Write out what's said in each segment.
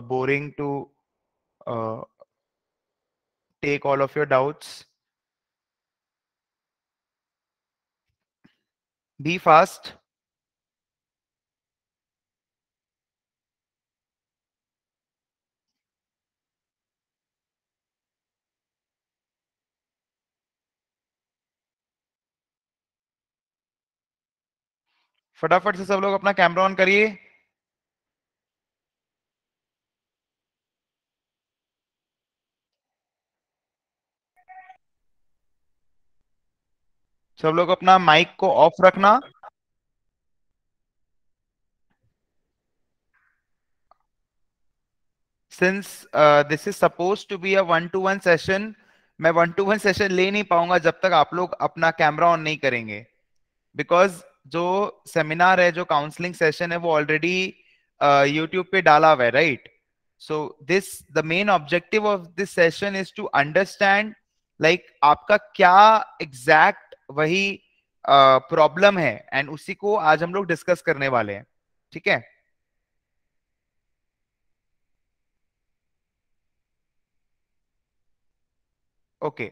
boring to uh, take all of your doubts. Be fast. फटाफट से सब लोग अपना कैमरा ऑन करिए तो सब लोग अपना माइक को ऑफ रखना since this is suppose to be a one to one session मैं वन टू वन सेशन ले नहीं पाऊंगा जब तक आप लोग अपना कैमरा ऑन नहीं करेंगे बिकॉज जो सेमिनार है जो काउंसलिंग सेशन है वो ऑलरेडी यूट्यूब uh, पे डाला हुआ है right so this the main objective of this session is to understand like आपका क्या एग्जैक्ट वही प्रॉब्लम है एंड उसी को आज हम लोग डिस्कस करने वाले हैं ठीक है okay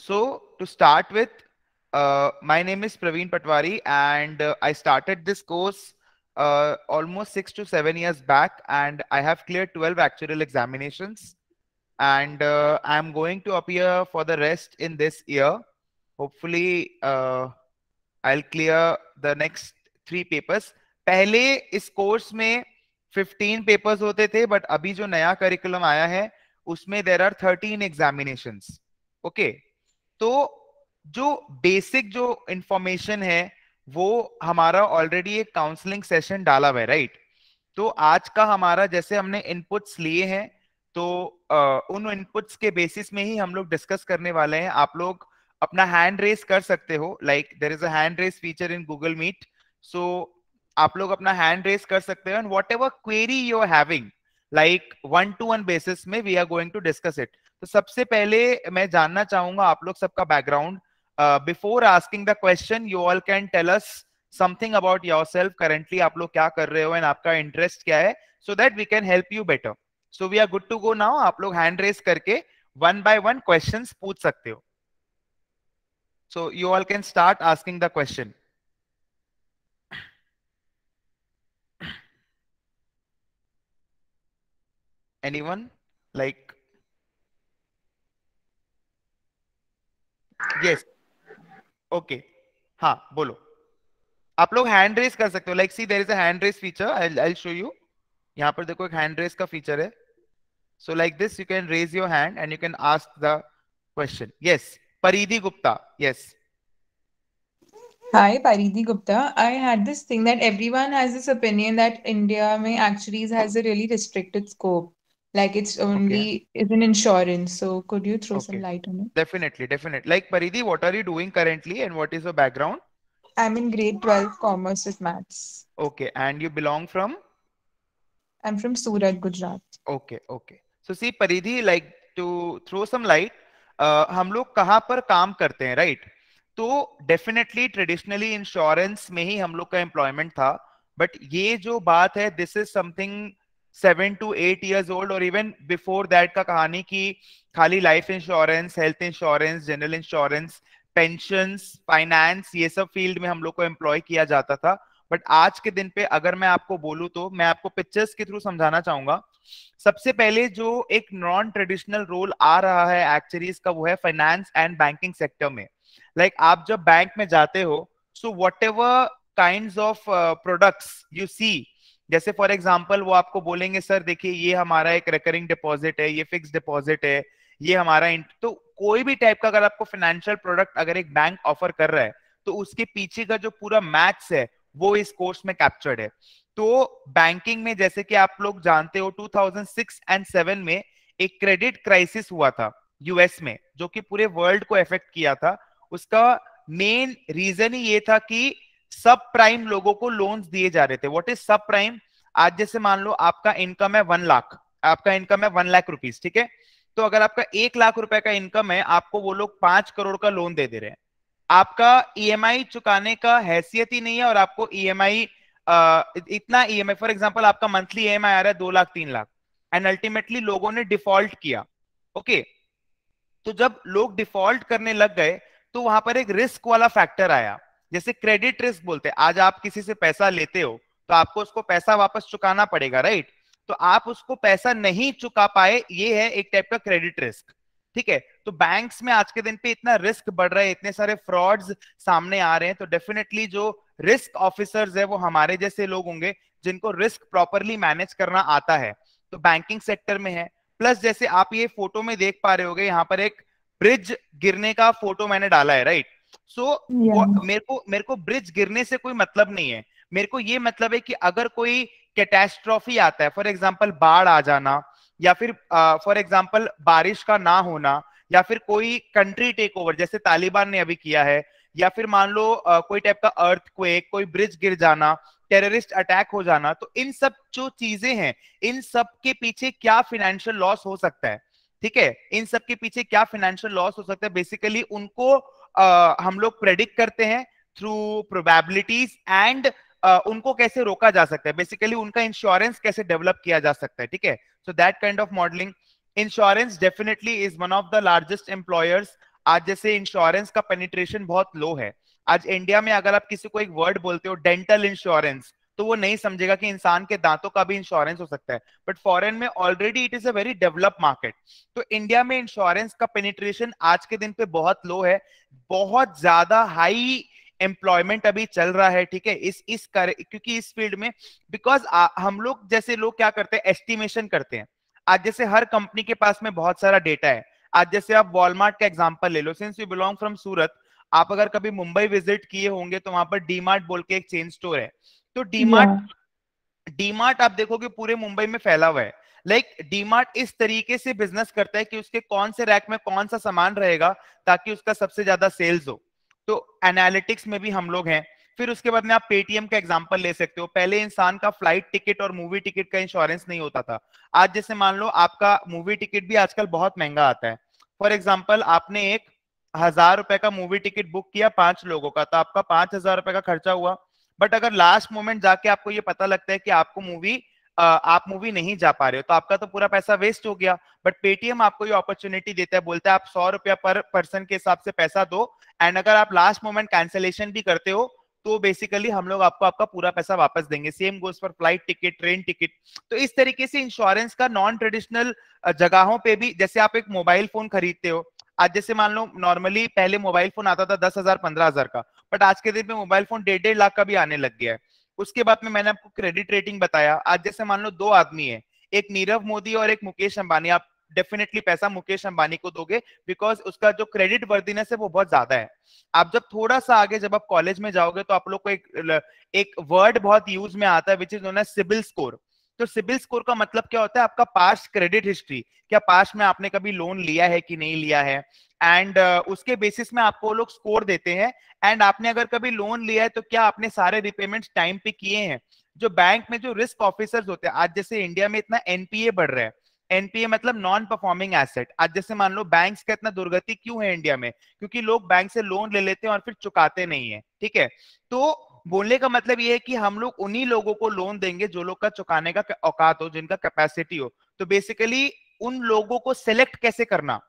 so to start with my name is Praveen Patwari and I started this course almost six to seven years back and I have clear twelve actual examination and I am going to appear for the rest in this year hopefully I clear the next three papers पहले इस course में 15 papers होते थे but अभी जो नया curriculum आया है उसमें there are 13 examination okay okay? तो जो बेसिक जो इंफॉर्मेशन है वो हमारा ऑलरेडी एक काउंसलिंग सेशन डाला हुआ है राइट तो आज का हमारा जैसे हमने इनपुट्स लिए हैं तो आ, uh, उन इनपुट्स के बेसिस में ही हम लोग डिस्कस करने वाले हैं आप लोग अपना हैंड रेस कर सकते हो like there is a hand raise feature in Google Meet so आप लोग अपना हैंड रेस कर सकते हो and whatever query you are having like one to one basis में we are going to discuss it तो सबसे पहले मैं जानना चाहूंगा आप लोग सबका background before asking the question you all can tell us something about yourself currently आप लोग क्या कर रहे हो एंड आपका इंटरेस्ट क्या है so that we can help you better so we are good to go now आप लोग हैंड रेस करके वन बाय वन क्वेश्चन पूछ सकते हो So you all can start asking the question. Anyone? Like, yes. Okay. हाँ बोलो आप लोग हैंड रेस कर सकते हो like see there is hand raise feature I I show you यहाँ पर देखो एक हैंड रेस का फीचर है so like this you can raise your hand and you can ask the question yes Paridhi Gupta. Yes. Hi, Paridhi Gupta. I had this thing that everyone has this opinion that India may actually has a really restricted scope. Like it's only okay. is an insurance. So could you throw okay. some light on it? Definitely, definitely. Like Paridhi, what are you doing currently and what is your background? I'm in grade 12 commerce with maths. Okay. And you belong from? I'm from Surat, Gujarat. Okay, okay. So see, Paridhi, like to throw some light uh, हम लोग कहाँ पर काम करते हैं right right? तो definitely traditionally insurance में ही हम लोग का एम्प्लॉयमेंट था बट ये जो बात है this is something seven to eight years old और इवन बिफोर दैट का कहानी की खाली life insurance health insurance general insurance pension finance ये सब फील्ड में हम लोग को एम्प्लॉय किया जाता था बट आज के दिन पे अगर मैं आपको बोलूँ तो मैं आपको पिक्चर्स के थ्रू समझाना चाहूंगा सबसे पहले जो एक नॉन ट्रेडिशनल रोल आ रहा है एक्चुअरीज का वो है फाइनेंस एंड बैंकिंग सेक्टर में लाइक like, आप जब बैंक में जाते हो so whatever kind of products you see जैसे फॉर एग्जाम्पल वो आपको बोलेंगे सर देखिए ये हमारा एक रिकरिंग डिपॉजिट है ये फिक्स डिपॉजिट है ये हमारा तो कोई भी टाइप का अगर आपको फाइनेंशियल प्रोडक्ट अगर एक बैंक ऑफर कर रहा है तो उसके पीछे का जो पूरा मैथ्स है वो इस कोर्स में कैप्चर्ड है तो बैंकिंग में जैसे कि आप लोग जानते हो 2006 एंड 7 में एक क्रेडिट क्राइसिस हुआ था यूएस में जो कि पूरे वर्ल्ड को इफेक्ट किया था उसका मेन रीजन ही ये था कि सब प्राइम लोगों को लोन्स दिए जा रहे थे व्हाट इज सब प्राइम आज जैसे मान लो आपका इनकम है वन लाख आपका इनकम है वन लाख रुपीज ठीक है तो अगर आपका एक लाख रुपए का इनकम है आपको वो लोग पांच करोड़ का लोन दे दे रहे हैं आपका ईएमआई e चुकाने का हैसियत ही नहीं है और आपको ईएमआई e इतना ईएमआई फॉर एग्जांपल आपका मंथली ईएमआई e आ रहा है दो लाख तीन लाख एंड अल्टीमेटली लोगों ने डिफॉल्ट किया ओके तो जब लोग डिफॉल्ट करने लग गए तो वहां पर एक रिस्क वाला फैक्टर आया जैसे क्रेडिट रिस्क बोलते हैं आज आप किसी से पैसा लेते हो तो आपको उसको पैसा वापस चुकाना पड़ेगा राइट तो आप उसको पैसा नहीं चुका पाए ये है एक टाइप का क्रेडिट रिस्क ठीक है तो बैंक्स में आज के दिन पे इतना रिस्क बढ़ रहा है इतने सारे फ्रॉड्स सामने आ रहे हैं तो डेफिनेटली जो रिस्क ऑफिसर्स है वो हमारे जैसे लोग होंगे जिनको रिस्क प्रॉपरली मैनेज करना आता है तो बैंकिंग सेक्टर में है प्लस जैसे आप ये फोटो में देख पा रहे होगे यहाँ पर एक ब्रिज गिरने का फोटो मैंने डाला है राइट सो so, yeah. मेरे को मेरे को ब्रिज गिरने से कोई मतलब नहीं है मेरे को ये मतलब है कि अगर कोई कैटेस्ट्रॉफी आता है फॉर एग्जाम्पल बाढ़ आ जाना या फिर फॉर uh, एग्जाम्पल बारिश का ना होना या फिर कोई कंट्री टेक ओवर जैसे तालिबान ने अभी किया है या फिर मान लो uh, कोई टाइप का अर्थ क्वेक कोई ब्रिज गिर जाना टेररिस्ट अटैक हो जाना तो इन सब जो चीजें हैं इन सब के पीछे क्या फिनेंशियल लॉस हो सकता है ठीक है इन सब के पीछे क्या फिनेंशियल लॉस हो सकता है बेसिकली उनको uh, हम लोग प्रेडिक्ट करते हैं थ्रू प्रोबेबिलिटीज एंड उनको कैसे रोका जा सकता है बेसिकली उनका इंश्योरेंस कैसे डेवलप किया जा सकता है ठीक है so that kind of modeling insurance definitely is one of the largest employers आज जैसे इंश्योरेंस का पेनिट्रेशन बहुत लो है आज इंडिया में अगर आप किसी को एक वर्ड बोलते हो डेंटल इंश्योरेंस तो वो नहीं समझेगा कि इंसान के दांतों का भी इंश्योरेंस हो सकता है बट फॉरेन में already it is a very develop market तो इंडिया में इंश्योरेंस का पेनिट्रेशन आज के दिन पे बहुत लो है बहुत ज्यादा हाई एम्प्लॉयमेंट अभी चल रहा है ठीक है इस इस कर क्योंकि इस फील्ड में बिकॉज हम लोग जैसे लोग क्या करते हैं एस्टिमेशन करते हैं आज जैसे हर कंपनी के पास में बहुत सारा डेटा है आज जैसे आप वॉलमार्ट का एग्जाम्पल ले लो since you belong from Surat आप अगर कभी मुंबई विजिट किए होंगे तो वहां पर डीमार्ट बोल के एक चेन स्टोर है तो डीमार्ट डीमार्ट आप देखोगे पूरे मुंबई में फैला हुआ है लाइक like, डीमार्ट इस तरीके से बिजनेस करता है कि उसके कौन से रैक में कौन सा सामान रहेगा ताकि उसका सबसे ज्यादा सेल्स हो तो एनालिटिक्स में भी हम लोग हैं फिर उसके बाद में आप पेटीएम का एग्जाम्पल ले सकते हो पहले इंसान का फ्लाइट टिकट और मूवी टिकट का इंश्योरेंस नहीं होता था आज जैसे मान लो आपका मूवी टिकट भी आजकल बहुत महंगा आता है फॉर एग्जाम्पल आपने एक हजार रुपए का मूवी टिकट बुक किया पांच लोगों का तो आपका पांच हजार रुपए का खर्चा हुआ बट अगर लास्ट मोमेंट जाके आपको ये पता लगता है कि आपको मूवी आप मूवी नहीं जा पा रहे हो तो आपका तो पूरा पैसा वेस्ट हो गया बट पेटीएम आपको ये अपॉर्चुनिटी देता है बोलता है आप सौ रुपया पर पर्सन के हिसाब से पैसा दो एंड अगर आप लास्ट मोमेंट कैंसिलेशन भी करते हो तो बेसिकली हम लोग आपको आपका पूरा पैसा वापस देंगे same goes for flight ticket train ticket तो इस तरीके से इंश्योरेंस का नॉन ट्रेडिशनल जगहों पे भी जैसे आप एक मोबाइल फोन खरीदते हो आज जैसे मान लो नॉर्मली पहले मोबाइल फोन आता था दस हजार पंद्रह हजार का बट आज के दिन में मोबाइल फोन डेढ़ डेढ़ लाख का भी आने लग गया है उसके बाद में मैंने आपको क्रेडिट रेटिंग बताया आज जैसे मान लो दो आदमी है एक नीरव मोदी और एक मुकेश अंबानी आप डेफिनेटली पैसा मुकेश अंबानी को दोगे बिकॉज उसका जो क्रेडिट वर्दीनेस है वो बहुत ज्यादा है आप जब थोड़ा सा आगे जब आप कॉलेज में जाओगे तो आप लोग को एक एक वर्ड बहुत यूज में आता है which is known as CIBIL score तो सिबिल स्कोर का मतलब क्या होता है आपका पास्ट क्रेडिट हिस्ट्री क्या पास्ट में आपने कभी लोन लिया है कि नहीं लिया है एंड uh, उसके बेसिस में आपको लोग स्कोर देते हैं एंड आपने अगर कभी लोन लिया है तो क्या आपने सारे रिपेमेंट टाइम पे किए हैं जो बैंक में जो रिस्क ऑफिसर्स होते हैं आज जैसे इंडिया में इतना एनपीए बढ़ रहा है एनपीए मतलब नॉन परफॉर्मिंग एसेट आज जैसे मान लो बैंक का इतना दुर्गति क्यों है इंडिया में क्योंकि लोग बैंक से लोन ले लेते हैं और फिर चुकाते नहीं है ठीक है तो बोलने का मतलब ये है कि हम लोग उन्हीं लोगों को लोन देंगे जो लोग का चुकाने का औकात हो जिनका कैपेसिटी हो तो बेसिकली उन लोगों को सेलेक्ट कैसे करना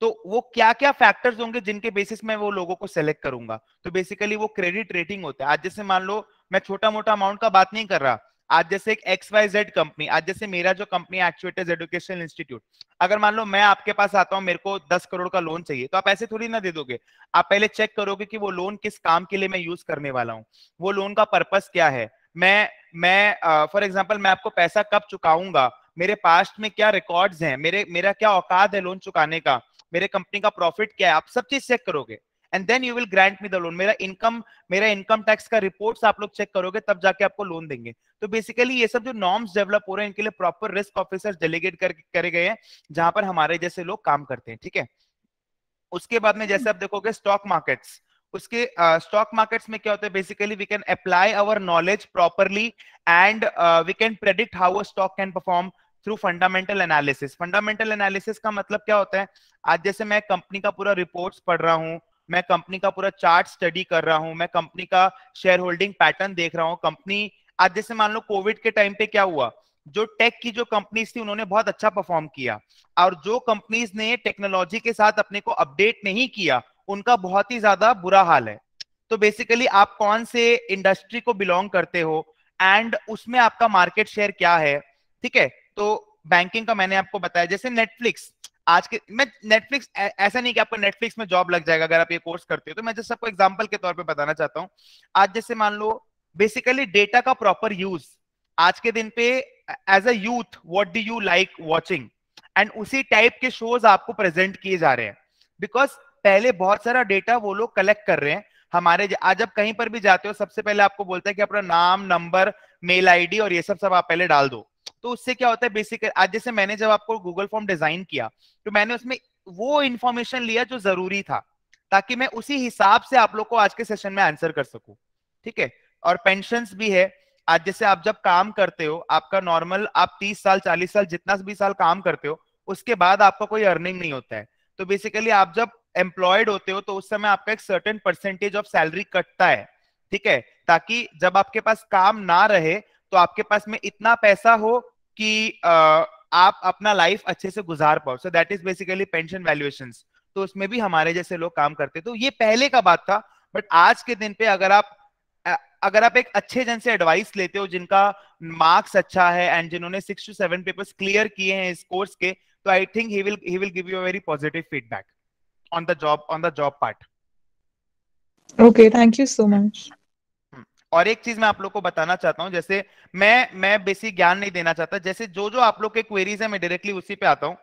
तो वो क्या क्या फैक्टर्स होंगे जिनके बेसिस में वो लोगों को सेलेक्ट करूंगा तो बेसिकली वो क्रेडिट रेटिंग होता है आज जैसे मान लो मैं छोटा मोटा अमाउंट का बात नहीं कर रहा आज जैसे एक एक्स वाई जेड कंपनी आज जैसे मेरा जो कंपनी एक्चुएटर्स एजुकेशन इंस्टीट्यूट अगर मान लो मैं आपके पास आता हूँ मेरे को दस करोड़ का लोन चाहिए तो आप ऐसे थोड़ी ना दे दोगे आप पहले चेक करोगे कि वो लोन किस काम के लिए मैं यूज करने वाला हूँ वो लोन का पर्पज क्या है मैं मैं फॉर uh, एग्जाम्पल मैं आपको पैसा कब चुकाऊंगा मेरे पास्ट में क्या रिकॉर्ड्स हैं मेरे मेरा क्या औकात है लोन चुकाने का मेरे कंपनी का प्रॉफिट क्या है आप सब चीज चेक करोगे and then you will grant me the loan मेरा इनकम मेरा इनकम टैक्स का रिपोर्ट आप लोग चेक करोगे तब जाके आपको लोन देंगे तो बेसिकली ये सब जो नॉर्म्स डेवलप हो रहे हैं इनके लिए प्रॉपर रिस्क ऑफिसर डेलीगेट कर, करे गए हैं जहां पर हमारे जैसे लोग काम करते हैं ठीक है उसके बाद में जैसे आप देखोगे स्टॉक मार्केट्स उसके स्टॉक uh, मार्केट्स में क्या होता है basically we can apply our knowledge properly and we can predict how a stock can perform through fundamental analysis fundamental analysis का मतलब क्या होता है आज जैसे मैं कंपनी का पूरा रिपोर्ट्स पढ़ रहा हूँ मैं कंपनी का पूरा चार्ट स्टडी कर रहा हूँ मैं कंपनी का शेयर होल्डिंग पैटर्न देख रहा हूँ कंपनी आज जैसे मान लो कोविड के टाइम पे क्या हुआ जो टेक की जो कंपनीज थी उन्होंने बहुत अच्छा परफॉर्म किया और जो कंपनीज ने टेक्नोलॉजी के साथ अपने को अपडेट नहीं किया उनका बहुत ही ज्यादा बुरा हाल है तो बेसिकली आप कौन से इंडस्ट्री को बिलोंग करते हो एंड उसमें आपका मार्केट शेयर क्या है ठीक है तो बैंकिंग का मैंने आपको बताया जैसे नेटफ्लिक्स आज के मैं नेटफ्लिक्स ऐसा नहीं कि आपको नेटफ्लिक्स में जॉब लग जाएगा अगर आप ये कोर्स करते हो तो मैं जैसे आपको एग्जाम्पल के तौर पर बताना चाहता हूँ आज जैसे मान लो बेसिकली डेटा का प्रॉपर यूज आज के दिन पे as a youth what do you like watching and उसी टाइप के शोज आपको प्रेजेंट किए जा रहे हैं बिकॉज पहले बहुत सारा डेटा वो लोग कलेक्ट कर रहे हैं हमारे आज आप कहीं पर भी जाते हो सबसे पहले आपको बोलता है कि अपना नाम नंबर मेल आईडी और ये सब सब आप पहले डाल दो तो उससे क्या होता है बेसिकली आज जैसे मैंने जब आपको गूगल फॉर्म डिजाइन किया तो मैंने उसमें वो इन्फॉर्मेशन लिया जो जरूरी था ताकि मैं उसी हिसाब से आप लोग को आज के सेशन में आंसर कर सकूं ठीक है और पेंशन भी है आज जैसे आप जब काम करते हो आपका नॉर्मल आप 30 साल 40 साल जितना भी साल काम करते हो उसके बाद आपका कोई अर्निंग नहीं होता है तो बेसिकली आप जब एम्प्लॉयड होते हो तो उस समय आपका एक सर्टेन परसेंटेज ऑफ सैलरी कटता है ठीक है ताकि जब आपके पास काम ना रहे तो आपके पास में इतना पैसा हो कि आप अपना लाइफ अच्छे से गुजार पाओ so that is basically pension valuation तो उसमें भी हमारे जैसे लोग काम करते तो ये पहले का बात था बट आज के दिन पे अगर आप अगर आप एक अच्छे जन से एडवाइस लेते हो जिनका मार्क्स अच्छा है एंड जिन्होंने six to seven papers clear किए हैं इस कोर्स के तो I think he will he will give you a very positive feedback on the job on the job part okay thank you so much और एक चीज मैं आप लोग को बताना चाहता हूँ जैसे मैं मैं बेसिक ज्ञान नहीं देना चाहता जैसे जो जो आप लोग के क्वेरीज है मैं डायरेक्टली उसी पे आता हूँ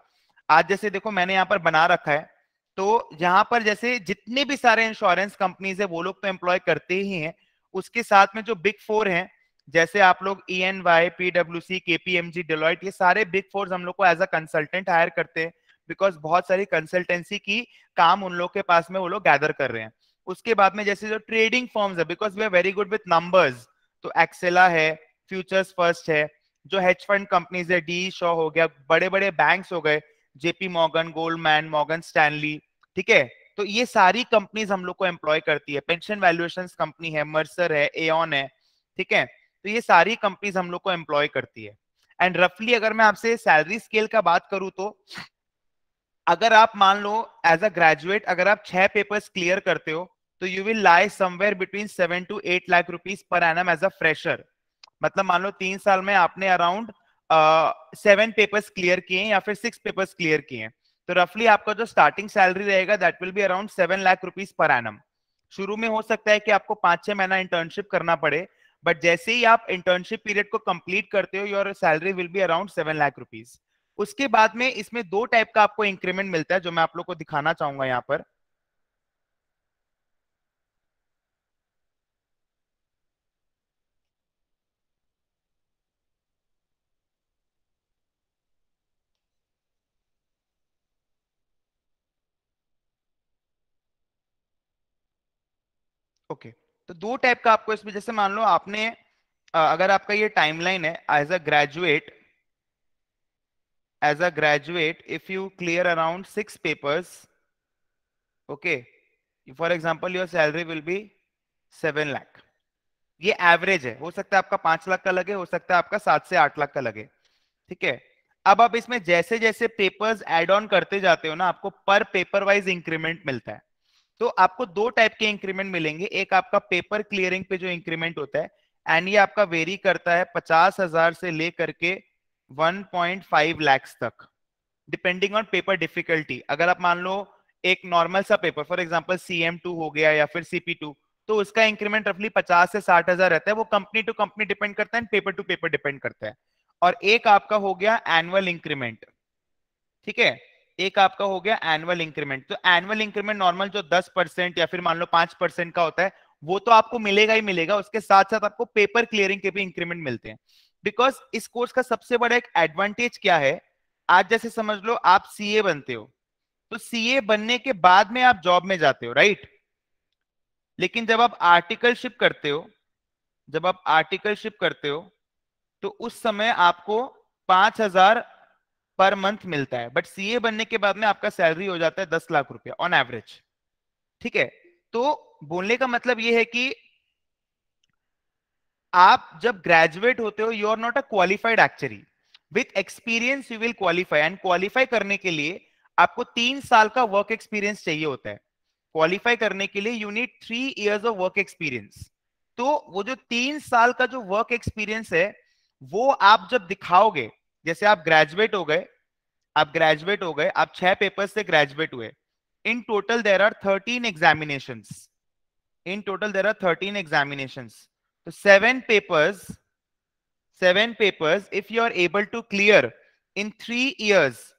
आज जैसे देखो मैंने यहाँ पर बना रखा है तो यहाँ पर जैसे जितने भी सारे इंश्योरेंस कंपनीज है वो लोग तो एम्प्लॉय करते ही है उसके साथ में जो बिग फोर है जैसे आप लोग E N Y PW C K P M G Deloitte ये सारे बिग फोर हम लोग को एज अ कंसल्टेंट हायर करते हैं बिकॉज बहुत सारी कंसल्टेंसी की काम उन लोग के पास में वो लोग गैदर कर रहे हैं उसके बाद में जैसे जो ट्रेडिंग फॉर्म्स है because we are very good with numbers तो एक्सेला है फ्यूचर्स फर्स्ट है जो हेज फंड कंपनीज है डी शॉ हो गया बड़े बड़े बैंक्स हो गए जेपी मॉर्गन मैन मॉर्गन स्टैनली ठीक है तो ये सारी कंपनीज हम लोग को एम्प्लॉय करती है पेंशन वैल्यूएशन कंपनी है मर्सर है एन है ठीक है तो ये सारी कंपनीज हम लोग को एम्प्लॉय करती है एंड रफली अगर मैं आपसे सैलरी स्केल का बात करूं तो अगर आप मान लो एज अ ग्रेजुएट अगर आप छह पेपर्स क्लियर करते हो तो you will lie somewhere between seven to eight lakh rupees per annum as a fresher मतलब मान लो तीन साल में आपने अराउंड सेवन पेपर्स क्लियर किए या फिर सिक्स पेपर्स क्लियर किए तो रफली आपका जो स्टार्टिंग सैलरी रहेगा that will be around seven lakh rupees per annum शुरू में हो सकता है कि आपको पांच छह महीना इंटर्नशिप करना पड़े बट जैसे ही आप इंटर्नशिप पीरियड को कंप्लीट करते हो your salary will be around seven lakh rupees उसके बाद में इसमें दो टाइप का आपको इंक्रीमेंट मिलता है जो मैं आप लोग को दिखाना चाहूंगा यहाँ पर दो टाइप का आपको इसमें जैसे मान लो आपने अगर आपका ये टाइमलाइन है as a graduate as a graduate if you clear around six papers okay for example your salary will be seven lakh ये एवरेज है हो सकता है आपका पांच लाख का लगे हो सकता है आपका सात से आठ लाख का लगे ठीक है अब आप इसमें जैसे जैसे पेपर्स एड ऑन करते जाते हो ना आपको पर पेपर वाइज इंक्रीमेंट मिलता है तो आपको दो टाइप के इंक्रीमेंट मिलेंगे एक आपका पेपर क्लियरिंग पे जो इंक्रीमेंट होता है एंड ये आपका वेरी करता है पचास हजार से लेकर के 1.5 लैक्स तक डिपेंडिंग ऑन पेपर डिफिकल्टी अगर आप मान लो एक नॉर्मल सा पेपर फॉर एग्जाम्पल सी हो गया या फिर सीपी तो उसका इंक्रीमेंट रफली पचास से साठ हजार रहता है वो कंपनी टू कंपनी डिपेंड करता है पेपर टू पेपर डिपेंड करता है और एक आपका हो गया एनुअल इंक्रीमेंट ठीक है एक आपका हो गया एनुअल इंक्रीमेंट तो एनुअल इंक्रीमेंट नॉर्मल जो दस परसेंट या फिर मान लो पांच परसेंट का होता है वो तो आपको मिलेगा ही मिलेगा उसके साथ साथ आपको पेपर क्लियरिंग के भी इंक्रीमेंट मिलते हैं बिकॉज इस कोर्स का सबसे बड़ा एक एडवांटेज क्या है आज जैसे समझ लो आप सी बनते हो तो सी बनने के बाद में आप जॉब में जाते हो राइट लेकिन जब आप आर्टिकलशिप करते हो जब आप आर्टिकलशिप करते हो तो उस समय आपको पांच हजार पर मंथ मिलता है बट सीए बनने के बाद में आपका सैलरी हो जाता है दस लाख रुपया ऑन एवरेज ठीक है तो बोलने का मतलब यह है कि आप जब ग्रेजुएट होते हो you are not a qualified actually with experience you will qualify and qualify करने के लिए आपको तीन साल का वर्क एक्सपीरियंस चाहिए होता है क्वालिफाई करने के लिए you need three years of work experience तो वो जो तीन साल का जो वर्क एक्सपीरियंस है वो आप जब दिखाओगे जैसे आप ग्रेजुएट हो गए आप ग्रेजुएट हो गए आप छह पेपर से ग्रेजुएट हुए in total there are thirteen examination in total there are thirteen examination तो seven papers seven papers if you are able to clear in three years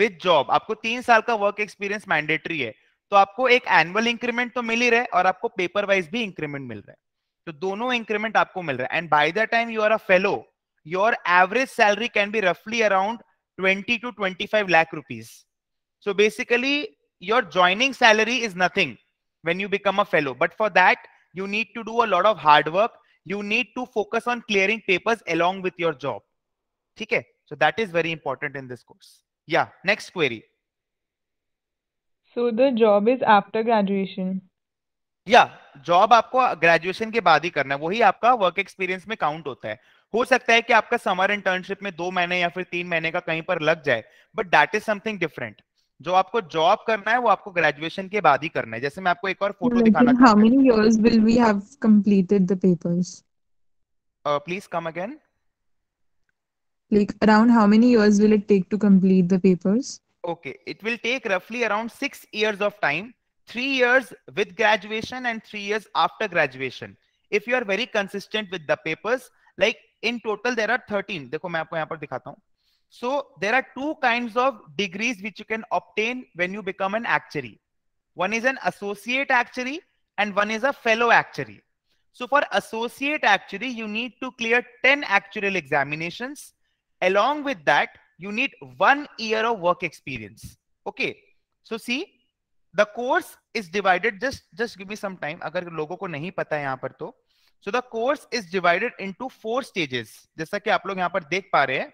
with job आपको तीन साल का वर्क एक्सपीरियंस मैंडेटरी है तो आपको एक एनुअल इंक्रीमेंट तो मिल ही रहा है और आपको पेपर वाइज भी इंक्रीमेंट मिल रहा है तो दोनों इंक्रीमेंट आपको मिल रहा है and by the time you are a fellow your average salary can be roughly around 20 to 25 lakh rupees. So basically, your joining salary is nothing when you become a fellow. But for that, you need to do a lot of hard work. You need to focus on clearing papers along with your job. Okay. So that is very important in this course. Yeah. Next query. So the job is after graduation. Yeah, job. आपको graduation के बाद ही करना है वही आपका work experience में count होता है हो सकता है कि आपका समर इंटर्नशिप में दो महीने या फिर तीन महीने का कहीं पर लग जाए but that is something different जो आपको जॉब करना है वो आपको ग्रेजुएशन के बाद ही करना है जैसे मैं आपको एक और फोटो दिखाना how many years will we have completed the papers please come again like around how many years will it take to complete the papers okay it will take रफली around 6 years of time 3 years with graduation and 3 years after graduation if you are very consistent with the papers like in total there are thirteen देखो मैं आपको यहाँ पर दिखाता हूँ so there are two kind of degrees which you can obtain when you become an actuary one is an associate actuary and one is a fellow actuary So for associate actuary, you need to clear 10 actuarial examinations. Along with that, you need one year of work experience. Okay. So see, the course is divided. Just, just give me some time. agar logo ko nahi pata है यहाँ पर तो so the course is divided into four stages जैसा कि आप लोग यहाँ पर देख पा रहे हैं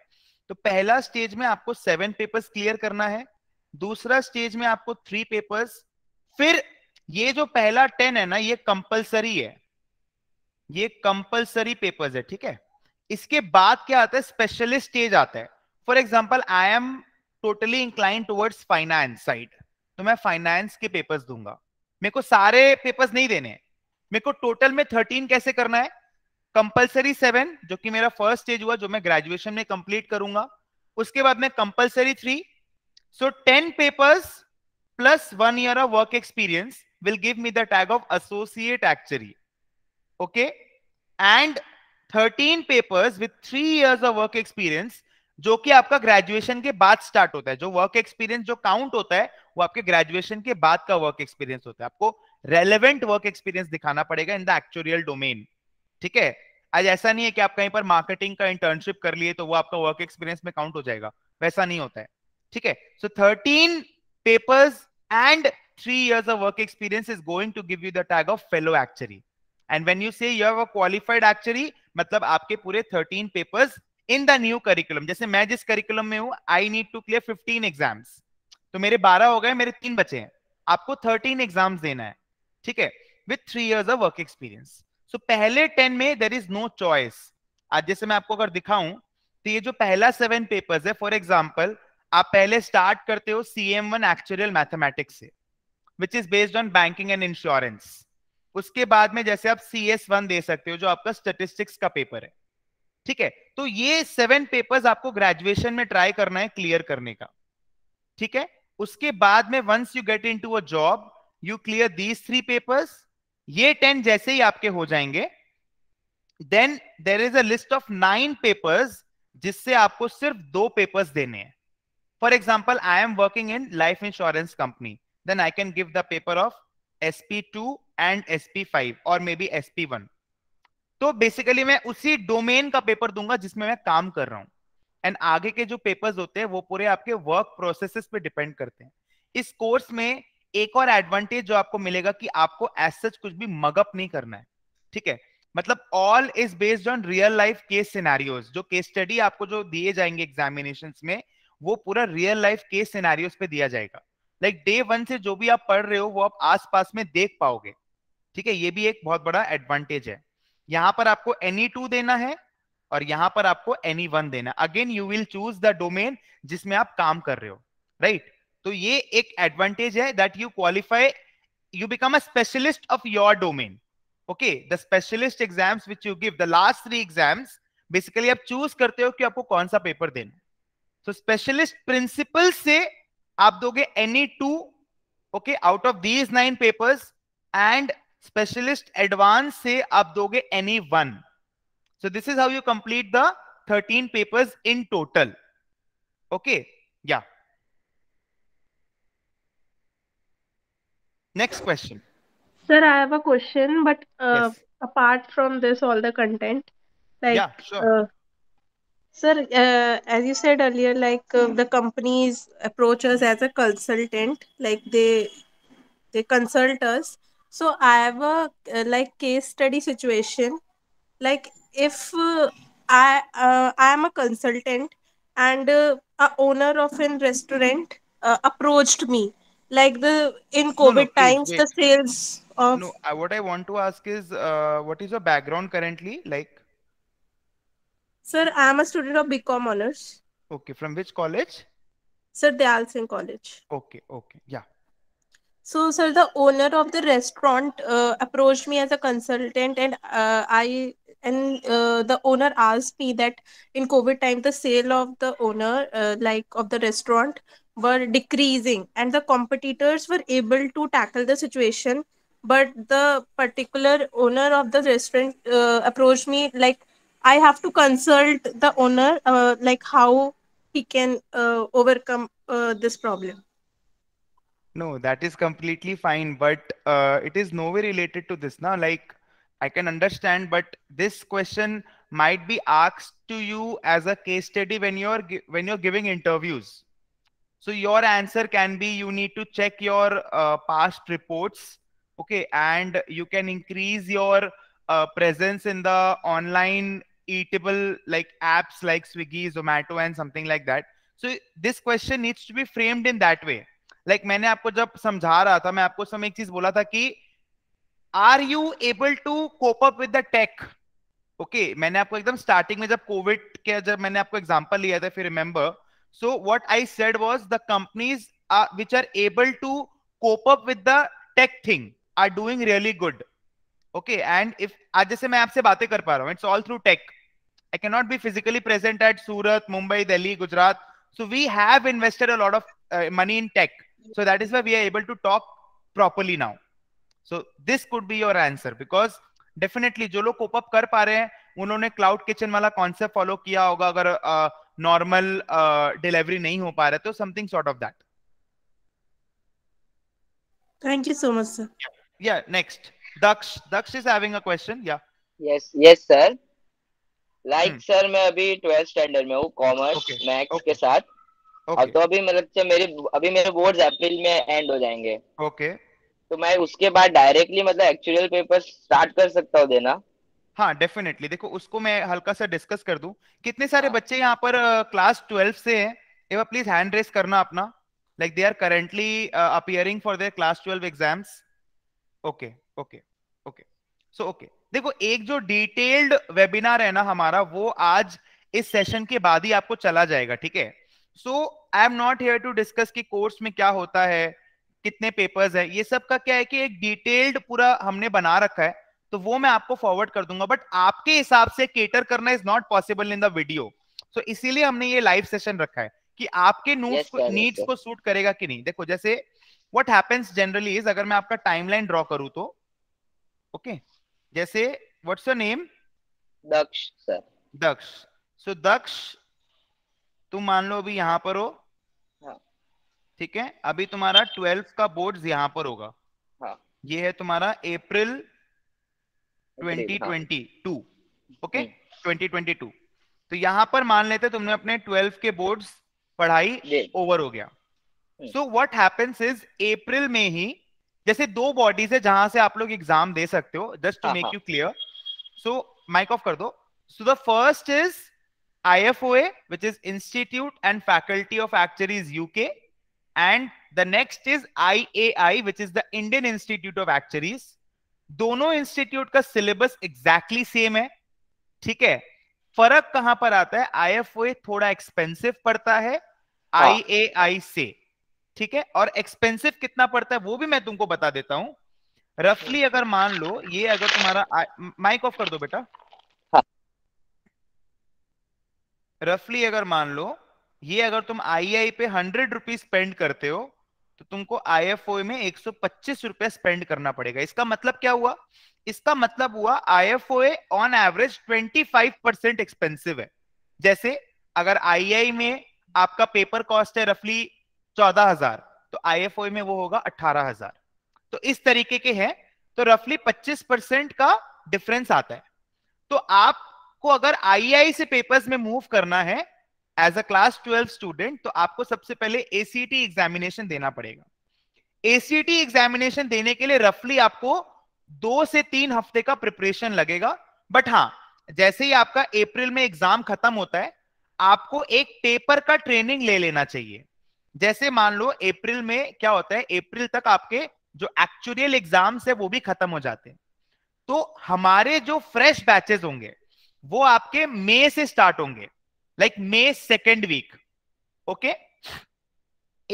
तो पहला स्टेज में आपको सेवन पेपर्स क्लियर करना है दूसरा स्टेज में आपको थ्री पेपर्स फिर ये जो पहला टेन है ना ये कंपलसरी है ये कंपलसरी पेपर्स है ठीक है इसके बाद क्या आता है स्पेशलिस्ट स्टेज आता है for example I am totally incline towards finance side तो मैं फाइनेंस के पेपर्स दूंगा मेरे को सारे पेपर्स नहीं देने हैं मेरे को टोटल में थर्टीन कैसे करना है कंपलसरी सेवन जो कि मेरा फर्स्ट स्टेज हुआ जो मैं ग्रेजुएशन में कंप्लीट करूंगा उसके बाद में compulsory three so ten papers plus one year of work experience will give me the tag of associate actually okay and thirteen papers with three years of work experience जो कि आपका graduation के बाद start होता है जो work experience जो count होता है वो आपके ग्रेजुएशन के बाद का वर्क एक्सपीरियंस होता है आपको रेलेवेंट वर्क एक्सपीरियंस दिखाना पड़ेगा इन द एक्चुअल डोमेन ठीक है आज ऐसा नहीं है कि आप कहीं पर मार्केटिंग का इंटर्नशिप कर लिए तो वो आपका वर्क एक्सपीरियंस में काउंट हो जाएगा वैसा नहीं होता है ठीक है so thirteen papers and three years of work experience is going to give you the tag of fellow actually and when you say qualified actually मतलब आपके पूरे thirteen papers in the new curriculum जैसे मैं जिस curriculum में हूं I need to clear fifteen exams तो मेरे बारह हो गए मेरे तीन बचे हैं आपको थर्टीन एग्जाम्स देना है ठीक है with three years of work experience तो पहले टेन में देर इज नो चॉइस आज जैसे मैं आपको अगर दिखाऊं तो ये जो पहला सेवन पेपर्स है फॉर एग्जाम्पल आप पहले स्टार्ट करते हो C M one actual mathematics से which is based on banking and insurance उसके बाद में जैसे आप सी एस वन दे सकते हो जो आपका स्टेटिस्टिक्स का पेपर है ठीक है तो ये सेवन पेपर्स आपको ग्रेजुएशन में ट्राई करना है क्लियर करने का ठीक है उसके बाद में once you get into a job you clear these three papers ये टेन जैसे ही आपके हो जाएंगे then there is a list of nine papers जिससे आपको सिर्फ दो पेपर्स देने हैं for example I am working in life insurance company then I can give the paper of S P two and S P five और may be S P one तो basically मैं उसी डोमेन का पेपर दूंगा जिसमें मैं काम कर रहा हूँ एंड आगे के जो पेपर्स होते हैं वो पूरे आपके वर्क प्रोसेस पे डिपेंड करते हैं इस कोर्स में एक और एडवांटेज जो आपको मिलेगा कि आपको एस सच कुछ भी मगअप नहीं करना है ठीक है मतलब all is based on real life case scenarios जो केस स्टडी आपको जो दिए जाएंगे एग्जामिनेशन में वो पूरा रियल लाइफ केस सिनेरियोज पे दिया जाएगा लाइक डे वन से जो भी आप पढ़ रहे हो वो आप आसपास में देख पाओगे ठीक है ये भी एक बहुत बड़ा एडवांटेज है यहाँ पर आपको एनी टू देना है और यहाँ पर आपको एनी वन देना again you will choose the domain जिसमें आप काम कर रहे हो राइट तो ये एक एडवांटेज है that you qualify you become a specialist of your domain okay the specialist exams which you give the last three exams basically आप चूज करते हो कि आपको कौन सा पेपर देना तो स्पेशलिस्ट प्रिंसिपल से आप दोगे any two okay out of these nine papers and specialist advance से आप दोगे any one so this is how you complete the thirteen papers in total okay या Next question. Sir, I have a question, but uh, yes. apart from this, all the content, like, yeah, sure. Uh, sir, uh, as you said earlier, like uh, the companies approach us as a consultant, like they they consult us. So I have a uh, like case study situation, like if uh, I I am a consultant and a owner of a restaurant approached me like the in covid no, no, times wait, wait. the sales of no I, what i want to ask is uh, what is your background currently like sir i am a student of bcom honors okay from which college sir dayal singh college okay okay yeah so sir the owner of the restaurant uh, approached me as a consultant and uh, i and uh, the owner asked me that in covid time the sale of the owner uh, like of the restaurant were decreasing and the competitors were able to tackle the situation but the particular owner of the restaurant uh, approached me like i have to consult the owner uh, like how he can uh, overcome uh, this problem no that is completely fine but uh, it is no way related to this now like i can understand but this question might be asked to you as a case study when you're when you're giving interviews so your answer can be you need to check your uh, past reports. Okay. And you can increase your uh, presence in the online eatable like apps like Swiggy, Zomato and something like that. So this question needs to be framed in that way. Like मैंने आपको जब समझा रहा था मैं आपको समय एक चीज बोला था कि are you able to cope up with the tech okay मैंने आपको एकदम स्टार्टिंग में जब कोविड के जब मैंने आपको एग्जांपल लिया था फिर remember so what I said was the companies which are able to cope up with the tech thing are doing really good. Okay. And if I am it's all through tech. I cannot be physically present at Surat, Mumbai, Delhi, Gujarat. So we have invested a lot of uh, money in tech. So that is why we are able to talk properly now. So this could be your answer because definitely jo log cope up kar pa rahe cloud kitchen wala concept follow kiya hoga uh, normal delivery uh, नहीं हो पा रहे तो something sort of that thank you so much sir या next Daksh Daksh is having a question या yes yes sir like sir मैं अभी 12th standard में हूँ कॉमर्स मैथ्स के साथ okay. अब तो अभी मतलब से मेरे अभी मेरे बोर्ड्स अप्रैल में एंड हो जाएंगे ओके okay. तो मैं उसके बाद डायरेक्टली मतलब एक्चुअल पेपर स्टार्ट कर सकता हूँ देना हाँ डेफिनेटली देखो उसको मैं हल्का सा डिस्कस कर दू कितने सारे हाँ. बच्चे यहाँ पर क्लास ट्वेल्व से हैं एवा प्लीज हैंड रेस करना अपना like they are currently appearing for their class twelve exams okay okay okay so okay देखो एक जो डिटेल्ड वेबिनार है ना हमारा वो आज इस सेशन के बाद ही आपको चला जाएगा ठीक है so I am not here to discuss कि कोर्स में क्या होता है कितने पेपर्स है ये सब का क्या है कि एक डिटेल्ड पूरा हमने बना रखा है तो वो मैं आपको फॉरवर्ड कर दूंगा बट आपके हिसाब से केटर करना is not possible in the video so इसीलिए हमने ये लाइव सेशन रखा है कि आपके नोट्स को नीड्स को सूट करेगा कि नहीं देखो जैसे व्हाट हैपेंस जनरली इज अगर मैं आपका टाइमलाइन ड्रॉ करूं तो ओके okay, जैसे what's your name Daksh sir Daksh so Daksh तुम मान लो अभी यहां पर हो हाँ। ठीक हाँ. है अभी तुम्हारा ट्वेल्थ का बोर्ड यहां पर होगा हाँ. ये है तुम्हारा अप्रैल हाँ। Twenty twenty two okay hmm. Twenty twenty two तो यहाँ पर मान लेते तुमने अपने ट्वेल्व के बोर्ड पढ़ाई ओवर हो गया सो वट है इज अप्रैल में ही जैसे दो बॉडीज है जहां से आप लोग एग्जाम दे सकते हो just to make you clear so mike off कर दो so the first is IFOA, which is Institute and Faculty of Actuaries UK, and the next is IAI, which is the Indian Institute of Actuaries. दोनों institute का syllabus exactly same है ठीक है फर्क कहां पर आता है आई एफ थोड़ा एक्सपेंसिव पड़ता है आई ए आई से ठीक है और एक्सपेंसिव कितना पड़ता है वो भी मैं तुमको बता देता हूं रफली हम्म। अगर मान लो ये अगर तुम्हारा माइक ऑफ कर दो बेटा रफली हाँ। अगर मान लो ये अगर तुम आई आई पे हंड्रेड रुपीज स्पेंड करते हो तो तुमको आईएफओ में एक सौ स्पेंड करना पड़ेगा इसका मतलब क्या हुआ इसका मतलब हुआ IFO on average 25 percent expensive है जैसे अगर आईआई e में आपका पेपर कॉस्ट है रफली चौदह हजार तो आईएफओ में वो होगा अठारह हजार तो इस तरीके के हैं तो रफली 25 परसेंट का डिफरेंस आता है तो आपको अगर आईआई e से पेपर्स में मूव करना है as a class twelve student तो आपको सबसे पहले एसीटी एग्जामिनेशन देना पड़ेगा एसीटी एग्जामिनेशन देने के लिए रफली आपको दो से तीन हफ्ते का प्रिपरेशन लगेगा बट हाँ जैसे ही आपका अप्रैल में एग्जाम खत्म होता है आपको एक टेपर का ट्रेनिंग ले लेना चाहिए जैसे मान लो अप्रैल में क्या होता है अप्रैल तक आपके जो एक्चुअल एग्जाम्स है वो भी खत्म हो जाते हैं तो हमारे जो फ्रेश बैचेस होंगे वो आपके मई से स्टार्ट होंगे like May second week okay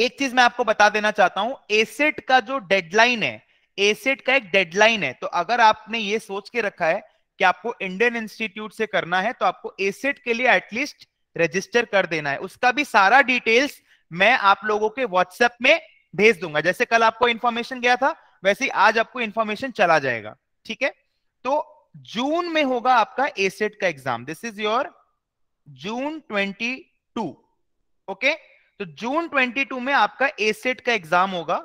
एक चीज मैं आपको बता देना चाहता हूं एसेट का जो डेडलाइन है एसेट का एक डेडलाइन है तो अगर आपने ये सोच के रखा है कि आपको इंडियन इंस्टीट्यूट से करना है तो आपको एसेट के लिए एटलीस्ट रजिस्टर कर देना है उसका भी सारा डिटेल्स मैं आप लोगों के व्हाट्सएप में भेज दूंगा जैसे कल आपको इंफॉर्मेशन गया था वैसे ही आज आपको इन्फॉर्मेशन चला जाएगा ठीक है तो जून में होगा आपका एसेट का exam this is your June 22 okay तो जून 22 में आपका एसेट का एग्जाम होगा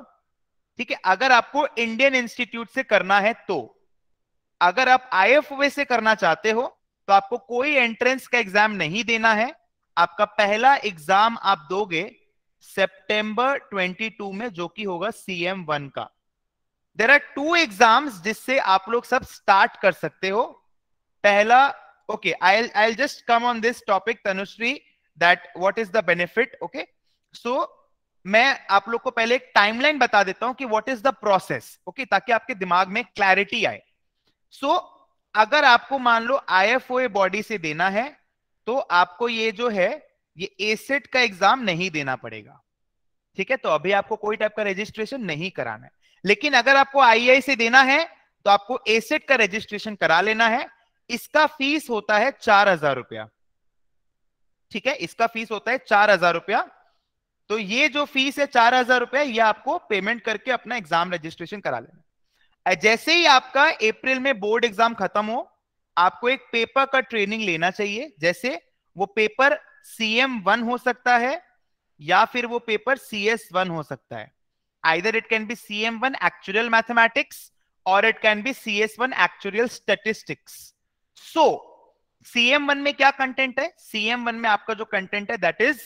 ठीक है अगर आपको इंडियन इंस्टीट्यूट से करना है तो अगर आप आई से करना चाहते हो तो आपको कोई एंट्रेंस का एग्जाम नहीं देना है आपका पहला एग्जाम आप दोगे सितंबर 22 में जो कि होगा एम वन का देर आर टू एग्जाम्स जिससे आप लोग सब स्टार्ट कर सकते हो पहला okay i'll i'll just come on this topic tanushri that what is the benefit okay so मैं आप लोग को पहले एक टाइमलाइन बता देता हूं कि what is the process okay ताकि आपके दिमाग में क्लैरिटी आए सो so, अगर आपको मान लो आईएफओए बॉडी से देना है तो आपको ये जो है ये एसेट का एग्जाम नहीं देना पड़ेगा ठीक है तो अभी आपको कोई टाइप का रजिस्ट्रेशन नहीं कराना है लेकिन अगर आपको आईआई e से देना है तो आपको एसेट का रजिस्ट्रेशन करा लेना है इसका फीस होता है चार हजार रुपया ठीक है इसका फीस होता है चार हजार रुपया तो ये जो फीस है चार हजार रुपया ये आपको पेमेंट करके अपना एग्जाम रजिस्ट्रेशन करा लेना जैसे ही आपका अप्रैल में बोर्ड एग्जाम खत्म हो आपको एक पेपर का ट्रेनिंग लेना चाहिए जैसे वो पेपर सी एम वन हो सकता है या फिर वो पेपर सी एस वन हो सकता है either it can be C M one actual mathematics और it can be C S one actual statistics so CM one में क्या कंटेंट है सीएम वन में आपका जो कंटेंट है that is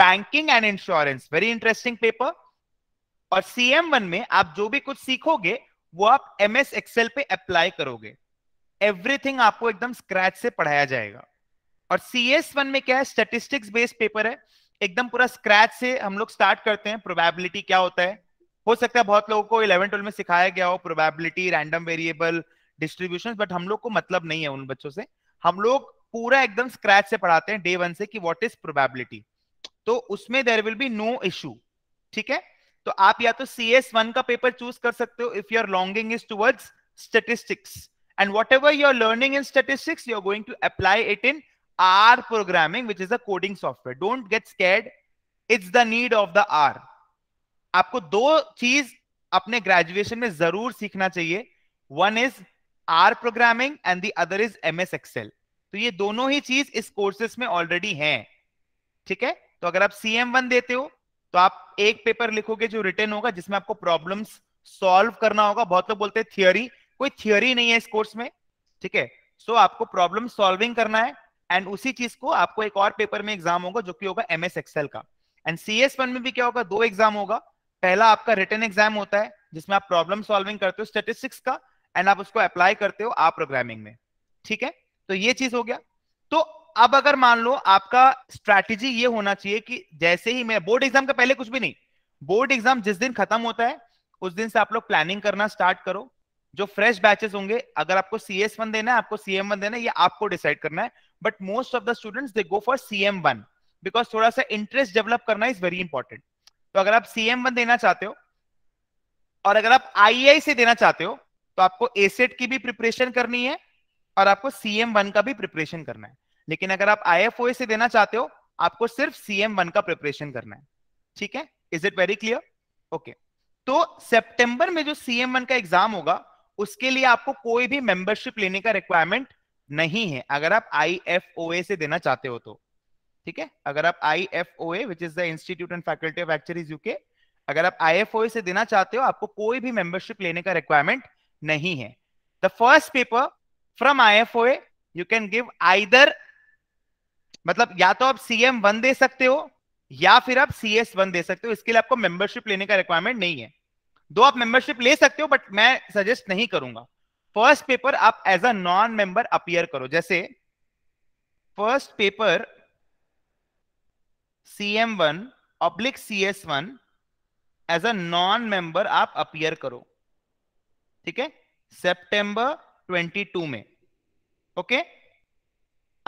banking and insurance very interesting paper और CM one में आप जो भी कुछ सीखोगे वो आप एम एस एक्सएल पे अप्लाई करोगे एवरीथिंग आपको एकदम स्क्रैच से पढ़ाया जाएगा और सी एस वन में क्या है स्टेटिस्टिक्स बेस्ड पेपर है एकदम पूरा स्क्रैच से हम लोग स्टार्ट करते हैं प्रोबेबिलिटी क्या होता है हो सकता है बहुत लोगों को इलेवन ट्वेल्व में सिखाया गया हो probability random variable distribution but हम लोग को मतलब नहीं है उन बच्चों से हम लोग पूरा एकदम स्क्रैच से पढ़ाते हैं डे वन से कि वॉट इज प्रोबेबिलिटी तो उसमें there will be no issue ठीक है तो आप या तो सी एस वन का पेपर चूज कर सकते हो if you are longing is towards statistics and whatever you are learning in statistics you are going to apply it in R programming which is a coding software don't get scared it's the need of the R आपको दो चीज अपने graduation में जरूर सीखना चाहिए one is R programming and the other is M S Excel तो ये दोनों ही चीज इस कोर्सेस में ऑलरेडी है ठीक है तो अगर आप सी एम वन देते हो तो आप एक पेपर लिखोगे जो रिटर्न होगा जिसमें आपको प्रॉब्लम सॉल्व करना होगा बहुत लोग बोलते हैं थियोरी कोई थियोरी नहीं है इस कोर्स में ठीक है सो आपको प्रॉब्लम सॉल्विंग करना है एंड उसी चीज को आपको एक और पेपर में एग्जाम होगा जो कि होगा एम एस एक्सएल का एंड सी एस वन में भी क्या होगा दो एग्जाम होगा पहला आपका रिटर्न एग्जाम होता है जिसमें आप प्रॉब्लम सॉल्विंग करते हो स्टेटिस्टिक्स का एंड आप उसको अप्लाई करते हो आप प्रोग्रामिंग में ठीक है तो ये चीज हो गया तो अब अगर मान लो आपका स्ट्रैटेजी ये होना चाहिए कि जैसे ही मैं बोर्ड एग्जाम का पहले कुछ भी नहीं बोर्ड एग्जाम जिस दिन खत्म होता है उस दिन से आप लोग प्लानिंग करना स्टार्ट करो जो फ्रेश बैचेस होंगे अगर आपको सी एस वन देना है आपको सी एम वन देना है ये आपको डिसाइड करना है but most of the students they go for C M one because थोड़ा सा इंटरेस्ट डेवलप करना इज वेरी इंपॉर्टेंट तो अगर आप सी एम वन देना चाहते हो और अगर आप आई e से देना चाहते हो तो आपको एसेट की भी प्रिपरेशन करनी है और आपको सीएम वन का भी प्रिपरेशन करना है लेकिन अगर आप आई एफ ओ से देना चाहते हो आपको सिर्फ सीएम वन का प्रिपरेशन करना है ठीक है is it very clear okay तो सेप्टेंबर में जो सीएम वन का एग्जाम होगा उसके लिए आपको कोई भी मेंबरशिप लेने का रिक्वायरमेंट नहीं है अगर आप आई एफ ओ ए से देना चाहते हो तो ठीक है अगर आप I F O A which is the institute and faculty of actuaries UK अगर आप आई एफ ओ ए से देना चाहते हो आपको कोई भी मेंबरशिप लेने का रिक्वायरमेंट नहीं है the first paper from I F O A you can give either मतलब या तो आप सीएम वन दे सकते हो या फिर आप सी एस वन दे सकते हो इसके लिए आपको मेंबरशिप लेने का रिक्वायरमेंट नहीं है दो आप मेंबरशिप ले सकते हो बट मैं सजेस्ट नहीं करूंगा फर्स्ट पेपर आप as a non member appear करो जैसे first paper C M one oblique C S one as a non member आप अपियर करो ठीक है सितंबर 22 में ओके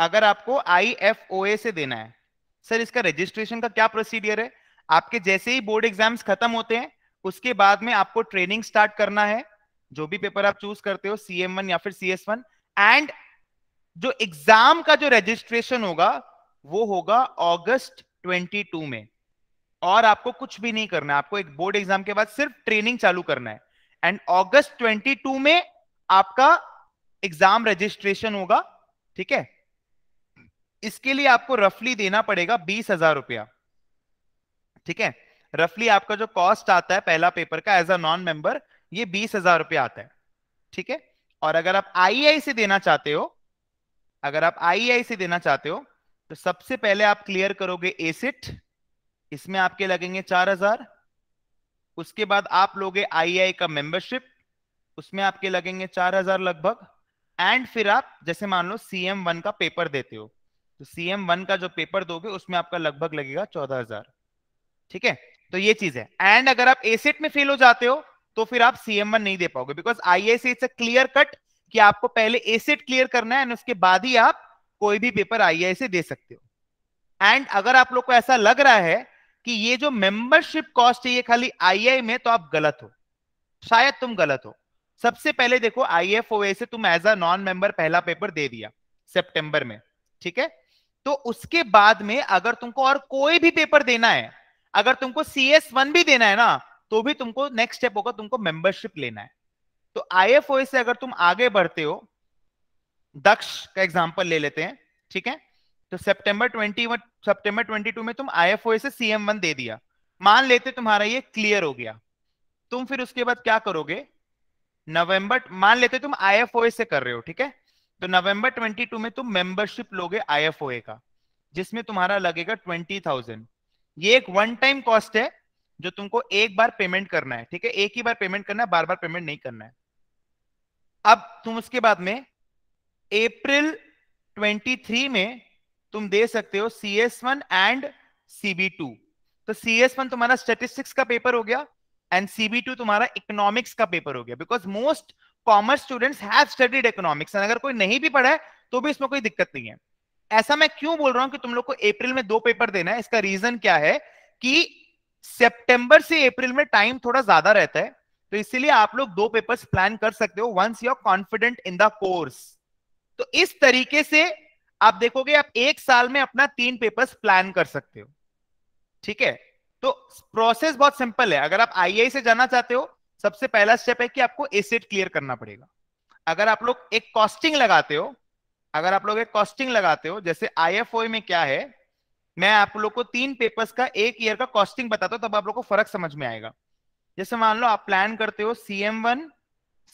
अगर आपको आई एफ ओ ए से देना है सर इसका रजिस्ट्रेशन का क्या प्रोसीडियर है आपके जैसे ही बोर्ड एग्जाम्स खत्म होते हैं उसके बाद में आपको ट्रेनिंग स्टार्ट करना है जो भी पेपर आप चूज करते हो सी एम वन या फिर सी एस वन एंड जो एग्जाम का जो रजिस्ट्रेशन होगा वो होगा अगस्त 22 में और आपको कुछ भी नहीं करना है आपको एक बोर्ड एग्जाम के बाद सिर्फ ट्रेनिंग चालू करना है एंड अगस्त 22 में आपका एग्जाम रजिस्ट्रेशन होगा ठीक है इसके लिए आपको रफली देना पड़ेगा बीस हजार रुपया ठीक है रफली आपका जो कॉस्ट आता है पहला पेपर का एज अ नॉन मेंबर ये बीस हजार रुपया आता है ठीक है और अगर आप आई e से देना चाहते हो अगर आप आई e से देना चाहते हो तो सबसे पहले आप क्लियर करोगे एसिट इसमें आपके लगेंगे चार हजार उसके बाद आप लोगे आई e का मेंबरशिप उसमें आपके लगेंगे चार हजार लगभग एंड फिर आप जैसे मान लो सी एम वन का पेपर देते हो तो सी एम वन का जो पेपर दोगे उसमें आपका लगभग लगेगा चौदह हजार ठीक है तो ये चीज है एंड अगर आप एसेट में फेल हो जाते हो तो फिर आप सी एम वन नहीं दे पाओगे because I I it's a clear cut कि आपको पहले एसेट क्लियर करना है एंड उसके बाद ही आप कोई भी पेपर आई आई से दे सकते हो एंड अगर आप लोग को ऐसा लग रहा है कि ये जो मेंबरशिप कॉस्ट है ये खाली आईआई में तो आप गलत हो शायद तुम गलत हो सबसे पहले देखो आईएफओए से तुम एज अ नॉन मेंबर पहला पेपर दे दिया सितंबर में ठीक है तो उसके बाद में अगर तुमको और कोई भी पेपर देना है अगर तुमको सी एस वन भी देना है ना तो भी तुमको नेक्स्ट स्टेप होगा तुमको मेंबरशिप लेना है तो ए से अगर तुम आगे बढ़ते हो दक्ष का एग्जाम्पल ले लेते हैं ठीक है तो सितंबर 21 सितंबर 22 में तुम आईएफओए से सीएम1 दे दिया मान लेते तुम्हारा ये क्लियर हो गया तुम फिर उसके बाद क्या करोगे नवंबर मान लेते तुम आईएफओए से कर रहे हो ठीक है तो नवंबर 22 में तुम मेंबरशिप लोगे आईएफओए का जिसमें तुम्हारा लगेगा 20,000 ये एक वन टाइम कॉस्ट है जो तुमको एक बार पेमेंट करना है ठीक है एक ही बार पेमेंट करना है बार बार पेमेंट नहीं करना है अब तुम उसके बाद में अप्रिल 23 में तुम दे सकते हो C S one and CB two तो सी एस वन तुम्हारा स्टेटिस्टिक्स का पेपर हो गया एंड सीबी टू तुम्हारा इकोनॉमिक्स का पेपर हो गया because most commerce students have studied economics अगर कोई नहीं भी पढ़ा है तो भी इसमें कोई दिक्कत नहीं है ऐसा मैं क्यों बोल रहा हूं कि तुम लोग को अप्रैल में दो पेपर देना है इसका रीजन क्या है कि सितंबर से अप्रैल में टाइम थोड़ा ज्यादा रहता है तो इसीलिए आप लोग दो पेपर्स प्लान कर सकते हो once you are confident in the course तो इस तरीके से आप देखोगे आप एक साल में अपना तीन पेपर्स प्लान कर सकते हो ठीक है तो प्रोसेस बहुत सिंपल है अगर आप आई से जाना चाहते हो सबसे पहला स्टेप है कि आपको एसेट क्लियर करना पड़ेगा अगर आप लोग एक कॉस्टिंग लगाते हो अगर आप लोग एक कॉस्टिंग लगाते हो जैसे आई e में क्या है मैं आप लोग को तीन पेपर्स का एक ईयर का कॉस्टिंग बताता हूं तब आप लोग को फर्क समझ में आएगा जैसे मान लो आप प्लान करते हो C M one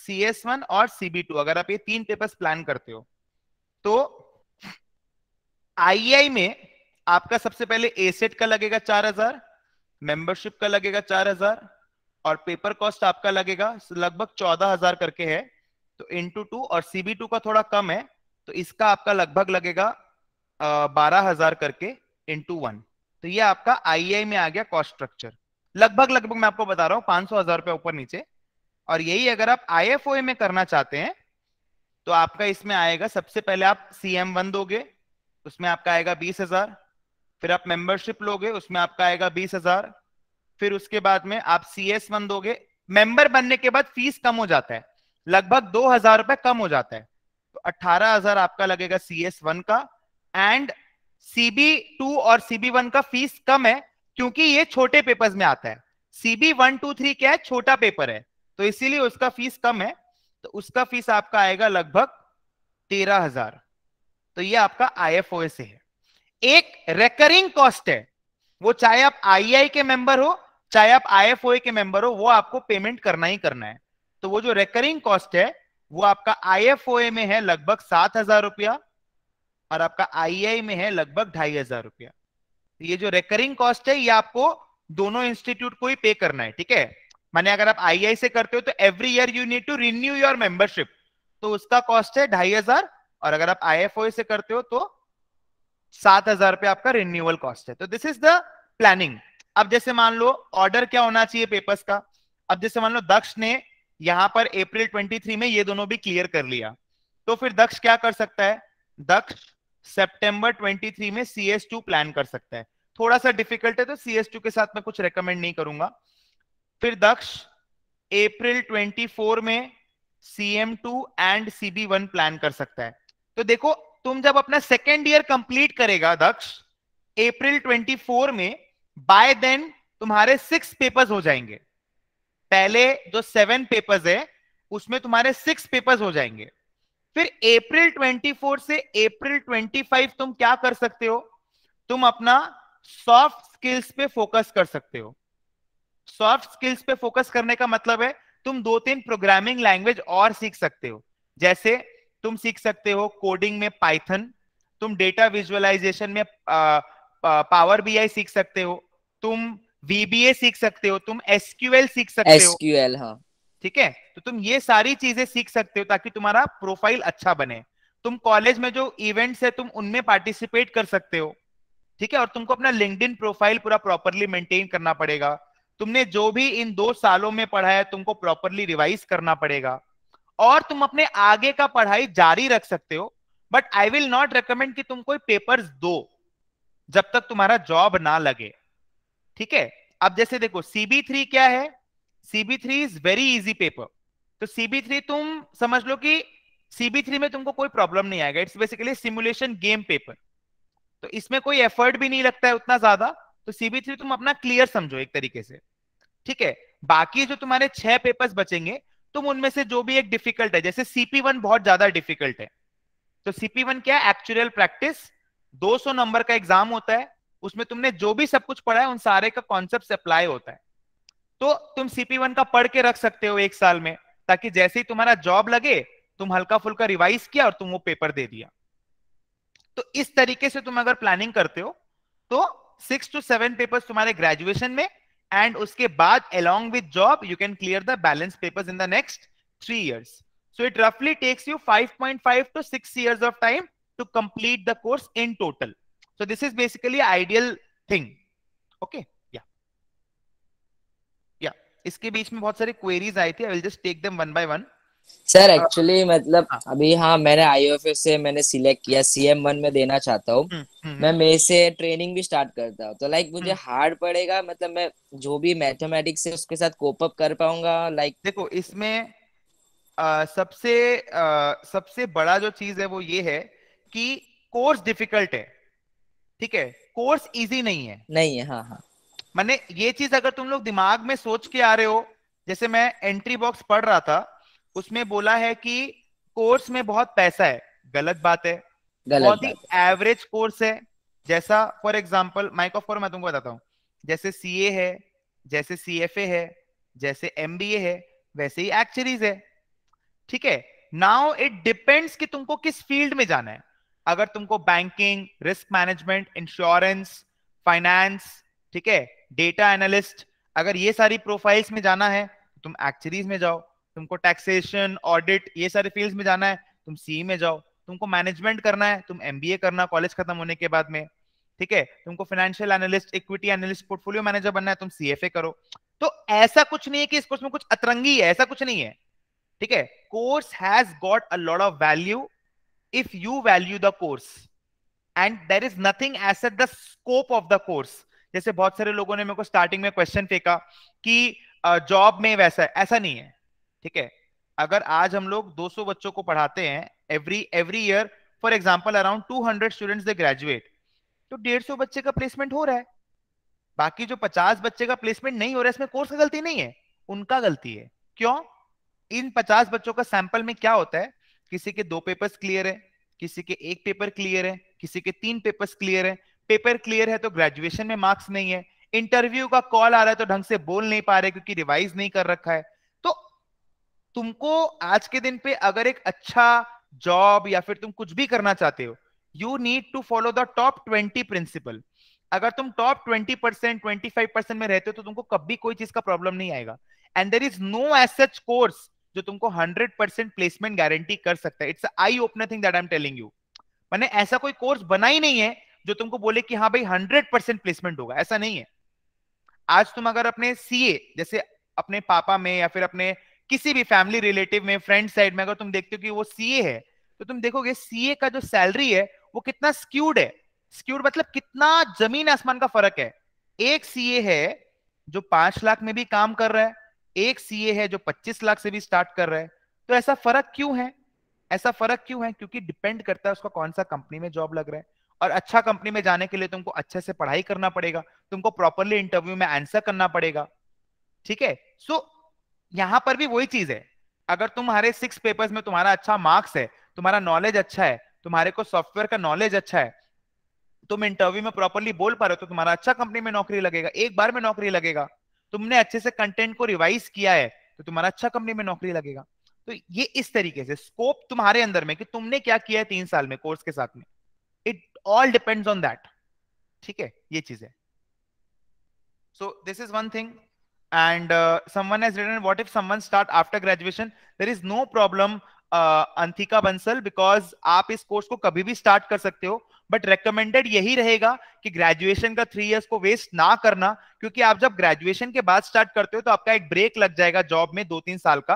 C S one और सीबी टू अगर आप ये तीन पेपर्स प्लान करते हो तो आईआई e में आपका सबसे पहले एसेट का लगेगा चार हजार मेंबरशिप का लगेगा चार हजार और पेपर कॉस्ट आपका लगेगा लगभग चौदह हजार करके है तो इंटू टू और सीबी टू का थोड़ा कम है तो इसका आपका लगभग लगेगा बारह हजार करके इंटू वन तो ये आपका आईआई e में आ गया कॉस्ट स्ट्रक्चर लगभग लगभग मैं आपको बता रहा हूँ पांच सौ हजार रुपये ऊपर नीचे और यही अगर आप आई में करना चाहते हैं तो आपका इसमें आएगा सबसे पहले आप सी एम वन दोगे उसमें आपका आएगा बीस हजार फिर आप मेंबरशिप लोगे उसमें आपका आएगा बीस हजार फिर उसके बाद में आप सी एस वन दोगे मेंबर बनने के बाद फीस कम हो जाता है लगभग दो हजार रुपए कम हो जाता है तो अट्ठारह हजार आपका लगेगा सी एस वन का एंड सीबी टू और सीबी वन का फीस कम है क्योंकि ये छोटे पेपर्स में आता है सीबी वन टू थ्री क्या है छोटा पेपर है तो इसीलिए उसका फीस कम है तो उसका फीस आपका आएगा लगभग तेरह हजार तो ये आपका से है एक रेकरिंग कॉस्ट है वो चाहे आप आई e के मेंबर हो चाहे आप आईएफओए के मेंबर हो वो आपको पेमेंट करना ही करना है तो वो जो रेकरिंग कॉस्ट है वो आपका आईएफओए में है लगभग सात हजार रुपया और आपका आई e में है लगभग ढाई हजार रुपया तो ये जो रेकरिंग कॉस्ट है ये आपको दोनों इंस्टीट्यूट को ही पे करना है ठीक है माने अगर आप आई e से करते हो तो every year you need to renew your membership तो उसका कॉस्ट है ढाई हजार और अगर आप आई से करते हो तो सात हजार रुपए आपका रिन्यूअल कॉस्ट है तो दिस इज द प्लानिंग अब जैसे मान लो ऑर्डर क्या होना चाहिए पेपर्स का अब जैसे मान लो दक्ष ने यहां पर अप्रैल 23 में ये दोनों भी क्लियर कर लिया तो फिर दक्ष क्या कर सकता है दक्ष ट्वेंटी थ्री में सी एस टू प्लान कर सकता है थोड़ा सा डिफिकल्ट है तो सी एस टू के साथ में कुछ रिकमेंड नहीं करूंगा फिर दक्ष अप्रैल 24 में C M two and C B one plan कर सकता है तो देखो तुम जब अपना सेकेंड ईयर कंप्लीट करेगा दक्ष अप्रैल 24 में बाय देन तुम्हारे सिक्स पेपर्स हो जाएंगे पहले जो सेवन पेपर्स है उसमें तुम्हारे सिक्स पेपर्स हो जाएंगे फिर अप्रैल 24 से अप्रैल 25 तुम क्या कर सकते हो तुम अपना सॉफ्ट स्किल्स पे फोकस कर सकते हो सॉफ्ट स्किल्स पे फोकस करने का मतलब है तुम दो तीन प्रोग्रामिंग लैंग्वेज और सीख सकते हो जैसे तुम सीख सकते हो कोडिंग में पाइथन तुम डेटा विजुअलाइजेशन में पावर बी आई सीख सकते हो तुम वीबीए सीख सकते हो तुम एसक्यूएल सीख सकते SQL, हो हाँ ठीक है तो तुम ये सारी चीजें सीख सकते हो ताकि तुम्हारा प्रोफाइल अच्छा बने तुम कॉलेज में जो इवेंट्स है तुम उनमें पार्टिसिपेट कर सकते हो ठीक है और तुमको अपना इन प्रोफाइल पूरा प्रॉपरली मेंटेन करना पड़ेगा तुमने जो भी इन दो सालों में पढ़ा है तुमको प्रॉपरली रिवाइज करना पड़ेगा और तुम अपने आगे का पढ़ाई जारी रख सकते हो but I will not recommend कि तुम कोई पेपर्स दो जब तक तुम्हारा जॉब ना लगे ठीक है अब जैसे देखो सीबी थ्री क्या है CB three is very easy paper तो सीबी थ्री तुम समझ लो कि सीबी थ्री में तुमको कोई प्रॉब्लम नहीं आएगा it's basically simulation game paper तो इसमें कोई एफर्ट भी नहीं लगता है उतना ज्यादा तो सीबी थ्री तुम अपना क्लियर समझो एक तरीके से ठीक है बाकी जो तुम्हारे छह पेपर्स बचेंगे तुम उनमें से जो भी एक डिफिकल्ट है जैसे सीपी वन बहुत ज्यादा डिफिकल्ट है तो सीपी वन क्या है एक्चुअल प्रैक्टिस 200 नंबर का एग्जाम होता है उसमें तुमने जो भी सब कुछ पढ़ा है उन सारे का कॉन्सेप्ट अप्लाई होता है तो तुम सीपी वन का पढ़ के रख सकते हो एक साल में ताकि जैसे ही तुम्हारा जॉब लगे तुम हल्का फुल्का रिवाइज किया और तुम वो पेपर दे दिया तो इस तरीके से तुम अगर प्लानिंग करते हो तो सिक्स टू सेवन पेपर्स तुम्हारे ग्रेजुएशन में एंड उसके बाद along with job you can clear the balance papers in the next 3 years so it roughly takes you 5.5 to 6 years of time to complete the course in total so this is basically ideal thing okay yeah yeah iske beech mein bahut sari queries aayi thi i will just take them one by one sir actually हाँ। मतलब हाँ। अभी हाँ मैंने आई से मैंने select किया CM one में देना चाहता हूँ हम्म, हम्म, मैं हम्म। मे से ट्रेनिंग भी स्टार्ट करता हूँ तो लाइक मुझे हार्ड पड़ेगा मतलब मैं जो भी मैथमेटिक्स है उसके साथ कोप अप कर पाऊंगा लाइक देखो इसमें सबसे आ, सबसे बड़ा जो चीज है वो ये है कि कोर्स डिफिकल्ट है ठीक है कोर्स इजी नहीं है नहीं है हाँ हाँ मैंने ये चीज अगर तुम लोग दिमाग में सोच के आ रहे हो जैसे मैं एंट्री बॉक्स पढ़ रहा था उसमें बोला है कि कोर्स में बहुत पैसा है गलत बात है बहुत ही एवरेज कोर्स है जैसा for example mic off for मैं तुमको बताता हूँ जैसे सी है जैसे सी है जैसे एम है वैसे ही एक्चुअरीज है ठीक है नाउ इट डिपेंड्स कि तुमको किस फील्ड में जाना है अगर तुमको banking risk management insurance finance ठीक है डेटा एनालिस्ट अगर ये सारी प्रोफाइल्स में जाना है तो तुम एक्चुअरीज में जाओ तुमको टैक्सेशन ऑडिट ये सारे फील्ड में जाना है तुम सी में जाओ तुमको मैनेजमेंट करना है तुम एम करना कॉलेज खत्म होने के बाद में ठीक है तुमको financial analyst equity analyst portfolio manager बनना है तुम सी करो तो ऐसा कुछ नहीं है कि इस कोर्स में कुछ अतरंगी है ऐसा कुछ नहीं है ठीक है course has got a lot of value if you value the course and there is nothing at the scope of the course जैसे बहुत सारे लोगों ने मेरे को स्टार्टिंग में क्वेश्चन फेंका कि जॉब में वैसा ऐसा नहीं है ठीक है अगर आज हम लोग 200 बच्चों को पढ़ाते हैं every every year for example around 200 student they graduate तो 150 बच्चे का प्लेसमेंट हो रहा है बाकी जो 50 बच्चे का प्लेसमेंट नहीं हो रहा है इसमें कोर्स का गलती नहीं है उनका गलती है क्यों इन 50 बच्चों का सैंपल में क्या होता है किसी के दो पेपर्स क्लियर है किसी के एक पेपर क्लियर है किसी के तीन पेपर्स क्लियर है पेपर क्लियर है तो ग्रेजुएशन में मार्क्स नहीं है इंटरव्यू का कॉल आ रहा है तो ढंग से बोल नहीं पा रहे क्योंकि रिवाइज नहीं कर रखा है तुमको आज के दिन पे अगर एक अच्छा जॉब या फिर तुम कुछ भी करना चाहते हो you need to follow the top twenty principle अगर तुम top twenty percent twenty five percent में रहते हो तो तुमको कभी कोई चीज का प्रॉब्लम नहीं आएगा and there is no as such course जो तुमको हंड्रेड परसेंट प्लेसमेंट गारंटी कर सकता है it's I open thing that I am telling you मैंने ऐसा कोई कोर्स बना ही नहीं है जो तुमको बोले कि हाँ भाई हंड्रेड परसेंट प्लेसमेंट होगा ऐसा नहीं है आज तुम अगर अपने सीए जैसे अपने पापा में या फिर अपने किसी भी फैमिली रिलेटिव में फ्रेंड साइड में अगर तुम देखते हो कि वो सीए है तो तुम देखोगे सी का जो सैलरी है वो कितना स्क्यूड है स्क्यूड मतलब कितना जमीन आसमान का फर्क है एक सीए है जो पांच लाख में भी काम कर रहा है एक सीए है जो पच्चीस लाख से भी स्टार्ट कर रहा है तो ऐसा फर्क क्यों है ऐसा फर्क क्यों है क्योंकि डिपेंड करता है उसका कौन सा कंपनी में जॉब लग रहा है और अच्छा कंपनी में जाने के लिए तुमको अच्छे से पढ़ाई करना पड़ेगा तुमको प्रॉपरली इंटरव्यू में आंसर करना पड़ेगा ठीक है सो यहां पर भी वही चीज है अगर तुम्हारे सिक्स पेपर्स में तुम्हारा अच्छा मार्क्स है तुम्हारा नॉलेज अच्छा है तुम्हारे को सॉफ्टवेयर का नॉलेज अच्छा है तुम इंटरव्यू में प्रॉपरली बोल पा रहे हो तो तुम्हारा अच्छा कंपनी में नौकरी लगेगा एक बार में नौकरी लगेगा तुमने अच्छे से कंटेंट को रिवाइज किया है तो तुम्हारा अच्छा कंपनी में नौकरी लगेगा तो ये इस तरीके से स्कोप तुम्हारे अंदर में कि तुमने क्या किया है तीन साल में कोर्स के साथ में it all depends on that ठीक है ये चीज है so this is one thing and uh, someone has written what if someone start after graduation there is no problem uh, Anthika bansal because aap is course ko kabhi bhi start kar sakte ho but recommended यही रहेगा कि graduation का three years को waste ना करना क्योंकि आप जब ग्रेजुएशन के बाद स्टार्ट करते हो तो आपका एक ब्रेक लग जाएगा जॉब में दो तीन साल का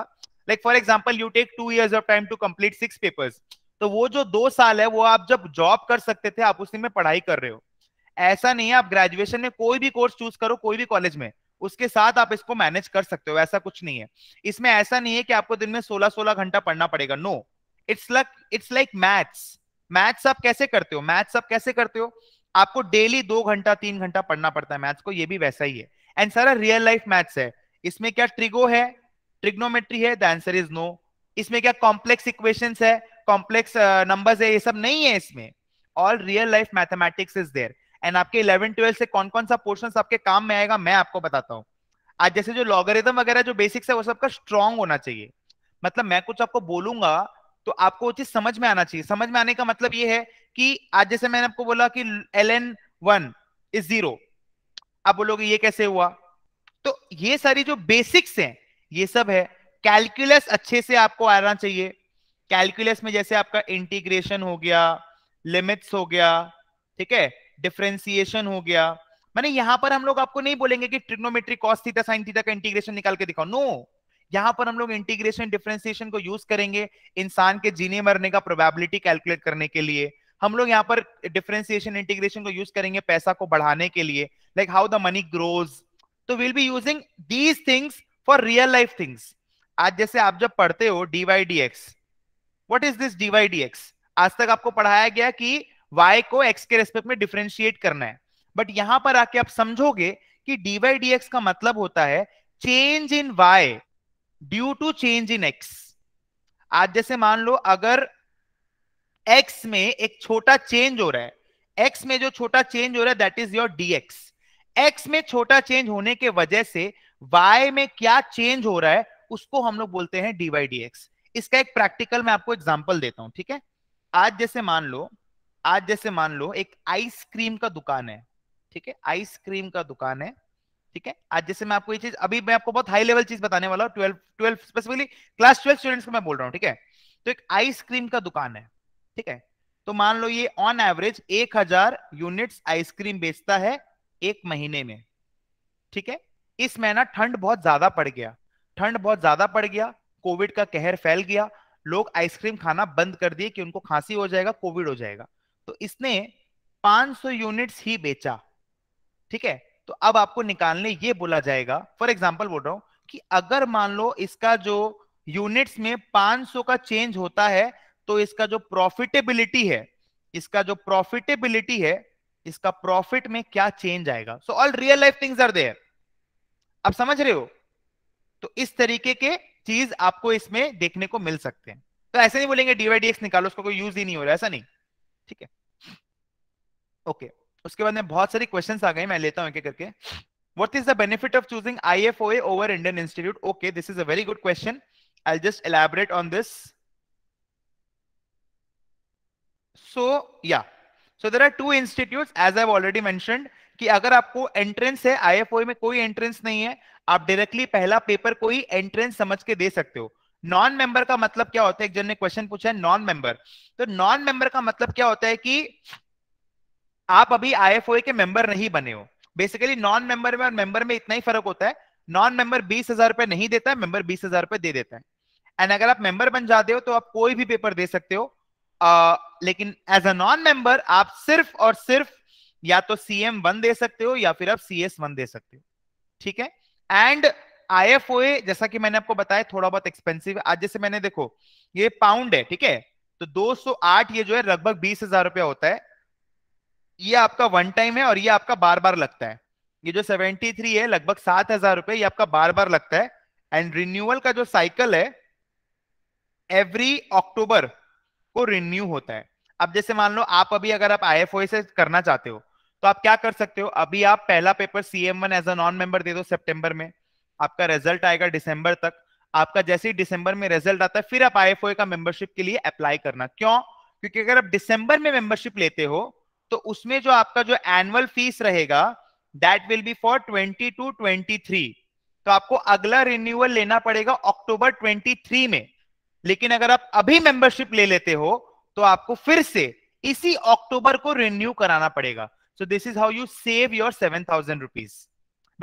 like for example you take two years of time to complete six papers तो वो जो दो साल है वो आप जब जॉब कर सकते थे आप उसी में पढ़ाई कर रहे हो ऐसा नहीं है आप ग्रेजुएशन में कोई भी कोर्स चूज करो कोई भी कॉलेज में उसके साथ आप इसको मैनेज कर सकते हो ऐसा कुछ नहीं है इसमें ऐसा नहीं है कि आपको दिन में सोलह सोलह घंटा पढ़ना पड़ेगा no it's like it's like maths maths आप कैसे करते हो मैथ्स आप कैसे करते हो आपको डेली दो घंटा तीन घंटा पढ़ना पड़ता है मैथ्स को ये भी वैसा ही है एंड सारा रियल लाइफ मैथ्स है इसमें क्या ट्रिगो है ट्रिग्नोमेट्री है द आंसर इज नो इसमें क्या कॉम्प्लेक्स इक्वेशंस है कॉम्प्लेक्स नंबर्स uh, है ये सब नहीं है इसमें all real life mathematics is there and आपके इलेवन ट्वेल्थ से कौन कौन सा पोर्शन आपके काम में आएगा मैं आपको बताता हूँ आज जैसे जो लॉगरिदम वगैरह जो बेसिक्स है वो सबका स्ट्रॉन्ग होना चाहिए मतलब मैं कुछ आपको बोलूंगा तो आपको वो चीज समझ में आना चाहिए समझ में आने का मतलब ये है कि आज जैसे मैंने आपको बोला कि L N one is zero आप बोलोगे ये कैसे हुआ तो ये सारी जो बेसिक्स हैं ये सब है कैलकुलस अच्छे से आपको आना चाहिए कैलकुलस में जैसे आपका इंटीग्रेशन हो गया लिमिट्स हो गया ठीक है डिफ्रेंसिएशन हो गया मैंने यहां पर हम लोग आपको नहीं बोलेंगे कि trigonometry cos theta sine theta का इंटीग्रेशन निकाल के दिखाओ नो no! यहां पर हम लोग इंटीग्रेशन डिफ्रेंसिएशन को यूज करेंगे इंसान के जीने मरने का प्रोबेबिलिटी कैलकुलेट करने के लिए हम लोग यहाँ पर डिफ्रेंसिएशन इंटीग्रेशन को यूज करेंगे पैसा को बढ़ाने के लिए like how the money grows तो will be using these things for real life things आज जैसे आप जब पढ़ते हो d y d x what is this d y d x आज तक आपको पढ़ाया गया कि y को x के रेस्पेक्ट में डिफ्रेंशिएट करना है बट यहां पर आके आप समझोगे कि dy dx का मतलब होता है change in y due to change in x आज जैसे मान लो अगर x में एक छोटा चेंज हो रहा है x में जो छोटा चेंज हो रहा है that is your dx x में छोटा चेंज होने के वजह से y में क्या चेंज हो रहा है उसको हम लोग बोलते हैं dy dx इसका एक प्रैक्टिकल मैं आपको एग्जांपल देता हूं ठीक है आज जैसे मान लो आज जैसे मान लो एक आइसक्रीम का दुकान है ठीक है आइसक्रीम का दुकान है ठीक है आज जैसे मैं आपको ये चीज अभी मैं आपको बहुत हाई लेवल चीज बताने वाला हूँ twelve twelve specifically class twelve students को मैं बोल रहा हूँ ठीक है तो एक आइसक्रीम का दुकान है ठीक है तो मान लो ये ऑन एवरेज एक हजार यूनिट आइसक्रीम बेचता है एक महीने में ठीक है इस महीना ठंड बहुत ज्यादा पड़ गया ठंड बहुत ज्यादा पड़ गया कोविड का कहर फैल गया लोग आइसक्रीम खाना बंद कर दिए कि उनको खांसी हो जाएगा कोविड हो जाएगा तो इसने 500 यूनिट्स ही बेचा ठीक है तो अब आपको निकालने ये बोला जाएगा फॉर एग्जाम्पल बोल रहा हूं कि अगर मान लो इसका जो यूनिट्स में 500 का चेंज होता है तो इसका जो प्रॉफिटेबिलिटी है इसका जो प्रॉफिटेबिलिटी है इसका प्रॉफिट में क्या चेंज आएगा so all real life things are there अब समझ रहे हो तो इस तरीके के चीज आपको इसमें देखने को मिल सकते हैं तो ऐसे नहीं बोलेंगे डीवाई निकालो उसका कोई यूज ही नहीं हो रहा ऐसा नहीं ठीक है ओके उसके बाद में बहुत सारी क्वेश्चन आ गए मैं लेता हूँ एक करके what is the benefit of choosing IFOA over Indian institute okay this is a very good question I just elaborate on this so yeah so there are two institutes as i've already mentioned ki अगर आपको entrance है ifoi में कोई entrance नहीं है आप directly पहला paper koi entrance समझ के दे सकते हो नॉन मेंबर का मतलब क्या होता है एक जन ने क्वेश्चन पूछा है नॉन मेंबर तो नॉन मेंबर का मतलब क्या होता है कि आप अभी आईएफओए के मेंबर नहीं बने हो बेसिकली नॉन मेंबर में और मेंबर में इतना ही फर्क होता है नॉन मेंबर बीस हजार रुपए नहीं देता है मेंबर बीस हजार रुपए दे देता है एंड अगर आप मेंबर बन जाते हो तो आप कोई भी पेपर दे सकते हो आ, लेकिन एज अ नॉन मेंबर आप सिर्फ और सिर्फ या तो सीएम वन दे सकते हो या फिर आप सीएस वन दे सकते हो ठीक है एंड आई जैसा कि मैंने आपको बताया थोड़ा बहुत एक्सपेंसिव आज जैसे मैंने देखो ये पाउंड है ठीक है तो 208 ये जो है लगभग बीस हजार रुपया होता है ये आपका वन टाइम है और ये आपका बार बार लगता है ये जो 73 है लगभग सात हजार रुपये ये आपका बार बार लगता है एंड रिन्यूअल का जो साइकिल है एवरी अक्टूबर को रिन्यू होता है अब जैसे मान लो आप अभी अगर आप आई से करना चाहते हो तो आप क्या कर सकते हो अभी आप पहला paper C M one as a non member दे दो सेप्टेम्बर में आपका रिजल्ट आएगा दिसंबर तक आपका जैसे ही दिसंबर में रिजल्ट आता है फिर आप आई का मेंबरशिप के लिए अप्लाई करना क्यों क्योंकि अगर आप दिसंबर में मेंबरशिप लेते हो तो उसमें जो आपका जो एनुअल फीस रहेगा that will be for twenty two तो आपको अगला रिन्यूअल लेना पड़ेगा अक्टूबर ट्वेंटी में लेकिन अगर आप अभी मेंबरशिप ले लेते हो तो आपको फिर से इसी अक्टूबर को रिन्यू कराना पड़ेगा so this is how you save your seven thousand rupees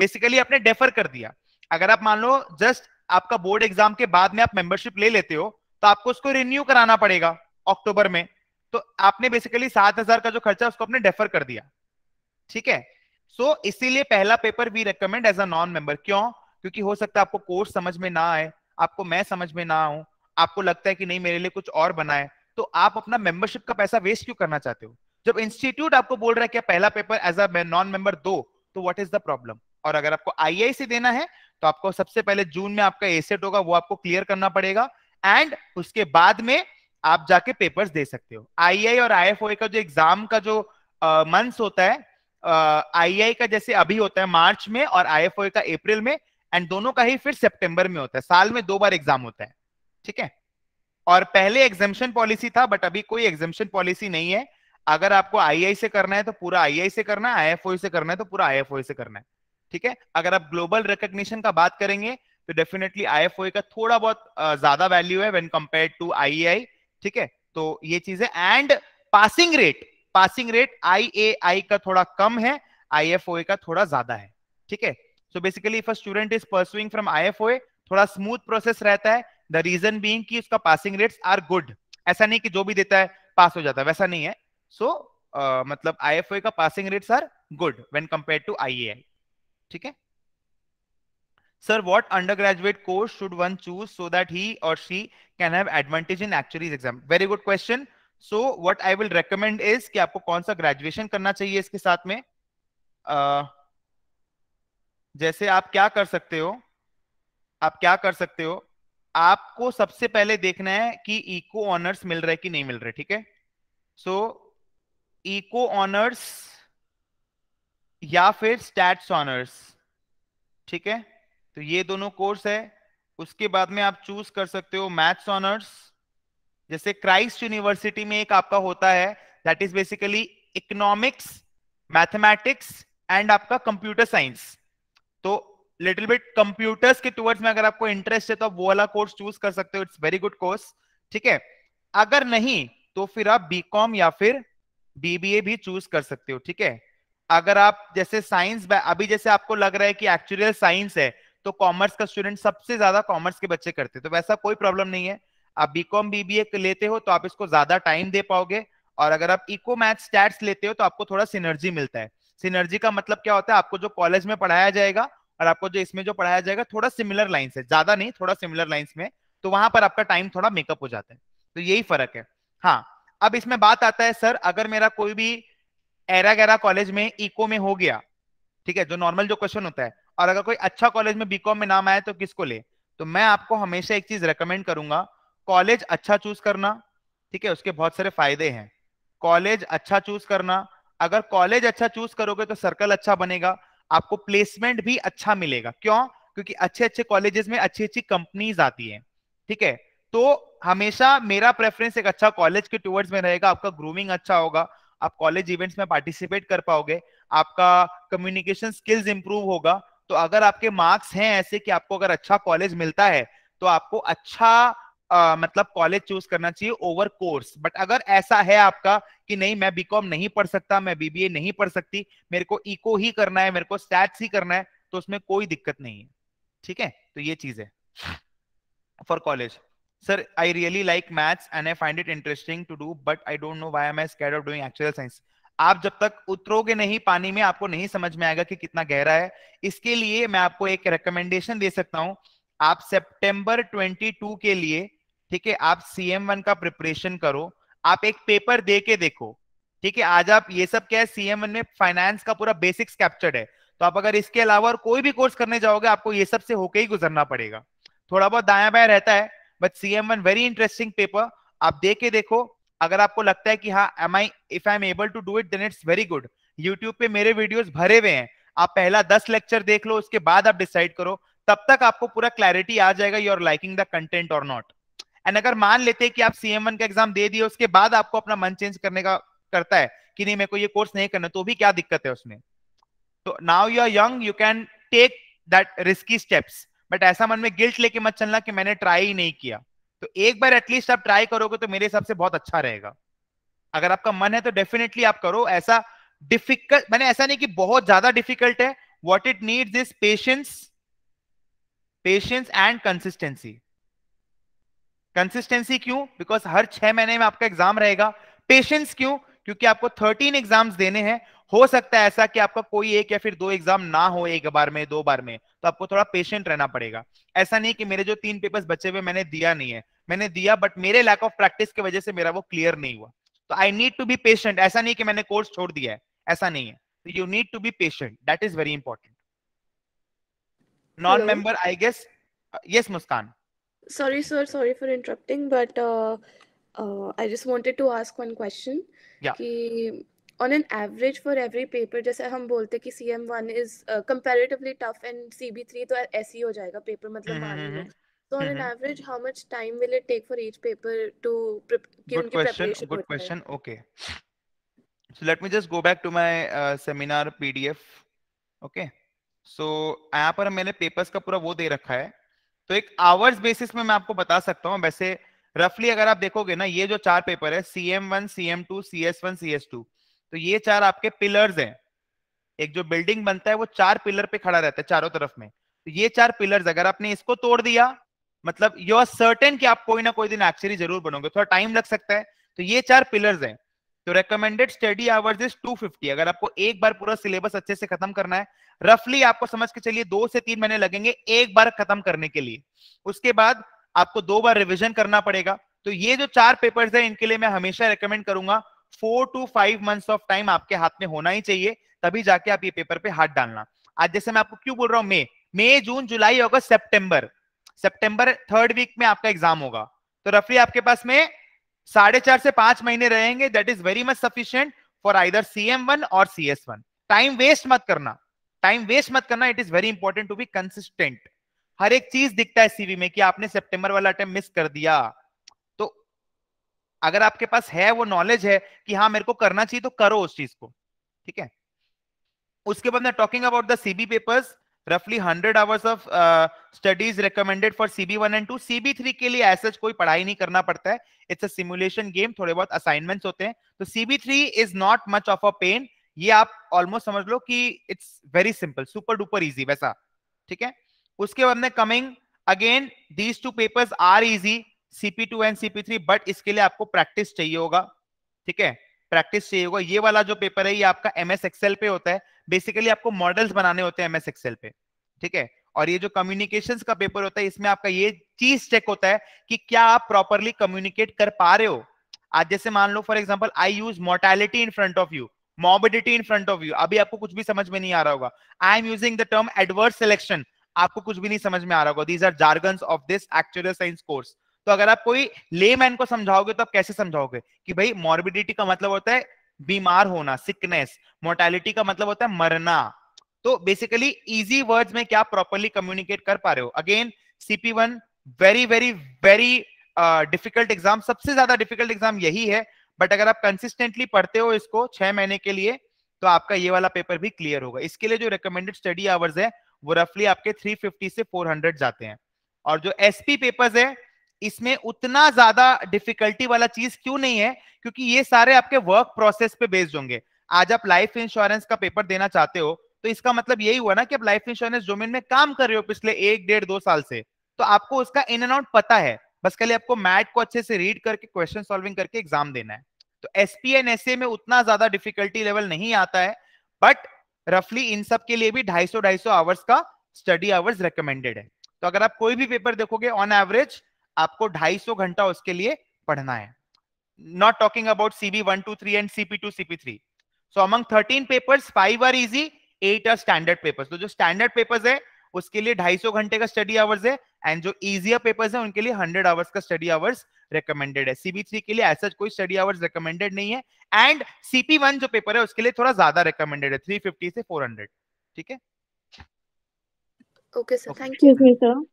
basically आपने डेफर कर दिया अगर आप मान लो जस्ट आपका बोर्ड एग्जाम के बाद में आप मेंबरशिप ले लेते हो तो आपको उसको रिन्यू कराना पड़ेगा अक्टूबर में तो आपने बेसिकली सात हजार का जो खर्चा उसको आपने डेफर कर दिया ठीक है सो so, इसीलिए पहला पेपर we recommend as a non member क्यों क्योंकि हो सकता है आपको कोर्स समझ में ना आए आपको मैं समझ में ना आऊं आपको लगता है कि नहीं मेरे लिए कुछ और बनाए तो आप अपना मेंबरशिप का पैसा वेस्ट क्यों करना चाहते हो जब इंस्टीट्यूट आपको बोल रहा है कि पहला paper as a non member दो तो व्हाट इज द प्रॉब्लम और अगर आपको आईआईसी से देना है तो आपको सबसे पहले जून में आपका एसेट होगा वो आपको क्लियर करना पड़ेगा एंड उसके बाद में आप जाके पेपर्स दे सकते हो आईआई e और आईएफओए का जो एग्जाम का जो मंथ्स होता है आईआई e का जैसे अभी होता है मार्च में और आईएफओए का अप्रैल में एंड दोनों का ही फिर सितंबर में होता है साल में दो बार एग्जाम होता है ठीक है और पहले एग्जामेशन पॉलिसी था बट अभी कोई एग्जामेशन पॉलिसी नहीं है अगर आपको आईआई e से करना है तो पूरा आईआई से करना है आईएफओए से करना है तो पूरा आईएफओए से करना है ठीक है अगर आप ग्लोबल रिकग्निशन का बात करेंगे तो डेफिनेटली आई का थोड़ा बहुत ज्यादा वैल्यू है वेन कंपेयर टू आई ठीक है तो ये चीज है and passing rate passing rate I का थोड़ा कम है आई का थोड़ा ज्यादा है ठीक है so basically if a student is pursuing from I थोड़ा स्मूथ प्रोसेस रहता है द रीजन बींग उसका पासिंग रेट्स आर गुड ऐसा नहीं कि जो भी देता है पास हो जाता है वैसा नहीं है सो so, uh, मतलब आई का passing rates are good when compare to I ठीक है sir what undergraduate course should one choose so that he और she can have advantage in actually exam very good question so what I will recommend is कि आपको कौन सा graduation करना चाहिए इसके साथ में जैसे आप क्या कर सकते हो आप क्या कर सकते हो आपको सबसे पहले देखना है कि इको ऑनर्स मिल रहे कि नहीं मिल रहे ठीक है सो इको ऑनर्स या फिर स्टैट्स ऑनर्स ठीक है तो ये दोनों कोर्स है उसके बाद में आप चूज कर सकते हो मैथ्स ऑनर्स जैसे क्राइस्ट यूनिवर्सिटी में एक आपका होता है that is basically economics mathematics and आपका कंप्यूटर साइंस तो लिटिल बिट कंप्यूटर्स के टूवर्ड्स में अगर आपको इंटरेस्ट है तो आप वो वाला कोर्स चूज कर सकते हो इट्स वेरी गुड कोर्स ठीक है अगर नहीं तो फिर आप बीकॉम या फिर बीबीए भी चूज कर सकते हो ठीक है अगर आप जैसे साइंस अभी जैसे आपको लग रहा है कि एक्चुअल साइंस है तो कॉमर्स का स्टूडेंट सबसे ज्यादा कॉमर्स के बच्चे करते तो वैसा कोई प्रॉब्लम नहीं है आप बीकॉम बीबीए लेते हो तो आप इसको ज्यादा टाइम दे पाओगे और अगर आप इको मैथ स्टैट्स लेते हो तो आपको थोड़ा सिनर्जी मिलता है सिनर्जी का मतलब क्या होता है आपको जो कॉलेज में पढ़ाया जाएगा और आपको जो इसमें जो पढ़ाया जाएगा थोड़ा सिमिलर लाइन्स है ज्यादा नहीं थोड़ा सिमिलर लाइन्स में तो वहां पर आपका टाइम थोड़ा मेकअप हो जाता है तो यही फर्क है हाँ अब इसमें बात आता है सर अगर मेरा कोई भी एरागेरा कॉलेज में इको में हो गया ठीक है जो नॉर्मल जो क्वेश्चन होता है और अगर कोई अच्छा कॉलेज में बीकॉम में नाम आया तो किसको ले तो मैं आपको हमेशा एक चीज रेकमेंड करूंगा कॉलेज अच्छा चूज करना ठीक है उसके बहुत सारे फायदे हैं कॉलेज अच्छा चूज करना अगर कॉलेज अच्छा चूज करोगे तो सर्कल अच्छा बनेगा आपको प्लेसमेंट भी अच्छा मिलेगा क्यों क्योंकि अच्छे अच्छे कॉलेजेस में अच्छी अच्छी कंपनीज आती है ठीक है तो हमेशा मेरा प्रेफरेंस एक अच्छा कॉलेज के टूवर्ड्स में रहेगा आपका ग्रूमिंग अच्छा होगा आप कॉलेज इवेंट्स में पार्टिसिपेट कर पाओगे आपका कम्युनिकेशन स्किल्स इंप्रूव होगा तो अगर आपके मार्क्स हैं ऐसे कि आपको अगर अच्छा कॉलेज मिलता है तो आपको अच्छा Uh, मतलब कॉलेज चूज करना चाहिए ओवर कोर्स बट अगर ऐसा है आपका कि नहीं मैं बीकॉम नहीं पढ़ सकता मैं बीबीए नहीं पढ़ सकती मेरे को इको ही करना है मेरे को स्टैट्स ही करना है तो उसमें कोई दिक्कत नहीं है ठीक है तो ये चीज है for college sir i really like maths and i find it interesting to do but i don't know why am i scared of doing actual science आप जब तक उतरोगे नहीं पानी में आपको नहीं समझ में आएगा कि कितना गहरा है इसके लिए मैं आपको एक रिकमेंडेशन दे सकता हूं आप सितंबर 22 के लिए ठीक है आप सी एम वन का प्रिपरेशन करो आप एक पेपर दे के देखो ठीक है आज आप ये सब क्या है सी एम वन में फाइनेंस का पूरा बेसिक्स कैप्चर्ड है तो आप अगर इसके अलावा और कोई भी कोर्स करने जाओगे आपको ये सब से होके ही गुजरना पड़ेगा थोड़ा बहुत दाया बाया रहता है but C M one very interesting paper आप दे के देखो अगर आपको लगता है कि हाँ am I if I am able to do it then it's very good YouTube पे मेरे वीडियोस भरे हुए हैं आप पहला दस लेक्चर देख लो उसके बाद आप डिसाइड करो तब तक आपको पूरा क्लैरिटी आ जाएगा you are liking the content और नॉट एंड अगर मान लेते कि आप सी एम वन का एग्जाम दे दिए उसके बाद आपको अपना मन चेंज करने का करता है कि नहीं मेरे को ये कोर्स नहीं करना तो भी क्या दिक्कत है उसमें तो now you are young you can take that risky steps but ऐसा मन में गिल्ट लेके मत चलना कि मैंने ट्राई ही नहीं किया तो एक बार एटलीस्ट आप ट्राई करोगे तो मेरे हिसाब से बहुत अच्छा रहेगा अगर आपका मन है तो डेफिनेटली आप करो ऐसा डिफिकल्ट मैंने ऐसा नहीं कि बहुत ज्यादा डिफिकल्ट है what it needs this patience patience and consistency consistency क्यों बिकॉज हर छह महीने में आपका एग्जाम रहेगा पेशेंस क्यों क्योंकि आपको थर्टीन एग्जाम्स देने हैं हो सकता है ऐसा कि आपका कोई एक या फिर दो एग्जाम ना हो एक बार में दो बार में तो आपको थोड़ा पेशेंट रहना पड़ेगा ऐसा नहीं कि मेरे जो तीन पेपर्स बचे हुए मैंने दिया नहीं है मैंने दिया बट मेरे लैक ऑफ प्रैक्टिस की वजह से मेरा वो क्लियर नहीं हुआ तो I need to be patient ऐसा नहीं कि मैंने कोर्स छोड़ दिया है ऐसा नहीं है तो you need to be patient that is very important non member I guess yes Muskan sorry sir sorry for interrupting but uh, uh, i just wanted to ask one question yeah. कि on an average for every paper जैसे हम बोलते हैं कि C M one is comparatively tough and C B three तो ऐसे ही हो जाएगा पेपर मतलब मान लो So on mm-hmm. an average, how much time will it take for each paper to prep? Good question. Good question. Hai? Okay. So let me just go back to my uh, seminar PDF. Okay. So यहाँ पर मैंने papers का पूरा वो दे रखा है तो एक hours basis में मैं आपको बता सकता हूँ वैसे रफली अगर आप देखोगे ना ये जो चार पेपर है C M one C M two C S one C S two तो ये चार आपके पिलर्स हैं एक जो बिल्डिंग बनता है वो चार पिलर पे खड़ा रहता है चारों तरफ में तो ये चार पिलर्स अगर आपने इसको तोड़ दिया मतलब यू आर सर्टेन कि आप कोई ना कोई दिन एक्चुअली जरूर बनोगे थोड़ा टाइम लग सकता है तो ये चार पिलर्स हैं तो रेकमेंडेड स्टडी आवर्स इज 250 अगर आपको एक बार पूरा सिलेबस अच्छे से खत्म करना है रफली आपको समझ के चलिए दो से तीन महीने लगेंगे एक बार खत्म करने के लिए उसके बाद आपको दो बार रिविजन करना पड़ेगा तो ये जो चार पेपर्स है इनके लिए मैं हमेशा रिकमेंड करूंगा four to five months of time आपके हाथ में होना ही चाहिए तभी जाके आप ये पेपर पे हाथ डालना आज जैसे मैं आपको क्यों बोल रहा हूँ मई मई जून जुलाई अगस्त सेप्टेम्बर सेप्टेम्बर थर्ड वीक में आपका एग्जाम होगा तो रफली आपके पास में साढ़े चार से पांच महीने रहेंगे that is very much sufficient for either C M one और C S one time waste मत करना टाइम वेस्ट मत करना it is very important to be consistent हर एक चीज दिखता है सीवी में कि आपने सेप्टेम्बर वाला अटेम्प मिस कर दिया अगर आपके पास है वो नॉलेज है कि हाँ मेरे को करना चाहिए तो करो उस चीज को ठीक है उसके बाद ना talking about the CB papers रफली hundred hours of studies recommended for CB one and two CB three के लिए ऐसा कोई पढ़ाई नहीं करना पड़ता है इट्स अ सिमुलेशन गेम थोड़े बहुत असाइनमेंट्स होते हैं तो CB three is not much of a pain ये आप ऑलमोस्ट समझ लो कि it's very simple super duper easy वैसा ठीक है उसके बाद में coming again these two papers are easy CP2 and CP3 but इसके लिए आपको प्रैक्टिस चाहिए होगा ठीक है प्रैक्टिस चाहिए होगा ये वाला जो पेपर है ये आपका एम एस एक्सएल पे होता है बेसिकली आपको मॉडल्स बनाने होते हैं एम एस एक्सएल पे ठीक है और ये जो कम्युनिकेशन का पेपर होता है इसमें आपका ये चीज चेक होता है कि क्या आप प्रॉपरली कम्युनिकेट कर पा रहे हो आज जैसे मान लो for example I use mortality in front of you morbidity in front of you अभी आपको कुछ भी समझ में नहीं आ रहा होगा I am using the term adverse selection आपको कुछ भी नहीं समझ में आ रहा होगा these are jargon of this actual science course तो अगर आप कोई मैन को समझाओगे तो आप कैसे समझाओगे कि भाई मॉर्बिडिटी का मतलब होता है बीमार होना सिकनेस मोर्टेलिटी का मतलब होता है मरना तो बेसिकली इजी वर्ड्स में क्या प्रॉपरली कम्युनिकेट कर पा रहे हो again CP one very very very difficult exam सबसे ज्यादा डिफिकल्ट एग्जाम यही है बट अगर आप कंसिस्टेंटली पढ़ते हो इसको छह महीने के लिए तो आपका ये वाला पेपर भी क्लियर होगा इसके लिए जो रिकमेंडेड स्टडी आवर्स है वो रफली आपके थ्री से फोर जाते हैं और जो एसपी पेपर्स है इसमें उतना ज्यादा डिफिकल्टी वाला चीज क्यों नहीं है क्योंकि ये सारे आपके वर्क प्रोसेस पे बेस्ड होंगे आज आप लाइफ इंश्योरेंस का पेपर देना चाहते हो तो इसका मतलब यही हुआ ना कि आप लाइफ इंश्योरेंस डोमेन में काम कर रहे हो पिछले एक डेढ़ दो साल से तो आपको उसका इन एंड आउट पता है बस खाली आपको मैट को अच्छे से रीड करके क्वेश्चन सॉल्विंग करके एग्जाम देना है तो एस पी एस में उतना ज्यादा डिफिकल्टी लेवल नहीं आता है बट रफली इन सब के लिए भी ढाई सौ आवर्स का स्टडी आवर्स रिकमेंडेड है तो अगर आप कोई भी पेपर देखोगे ऑन एवरेज आपको ढाई सौ घंटा उसके लिए पढ़ना है not talking about CB one two three and CP two CP three so among thirteen paper five are easy eight are standard paper तो जो स्टैंडर्ड पेपर है उसके लिए 250 घंटे का स्टडी आवर्स है एंड जो इजियर पेपर्स है उनके लिए 100 आवर्स का स्टडी आवर्स रिकमेंडेड है सीबी थ्री के लिए ऐसा कोई स्टडी आवर्स रिकमेंडेड नहीं है एंड सीपी वन जो पेपर है उसके लिए थोड़ा ज्यादा रिकमेंडेड है थ्री फिफ्टी से 400 ठीक है okay sir thank you sir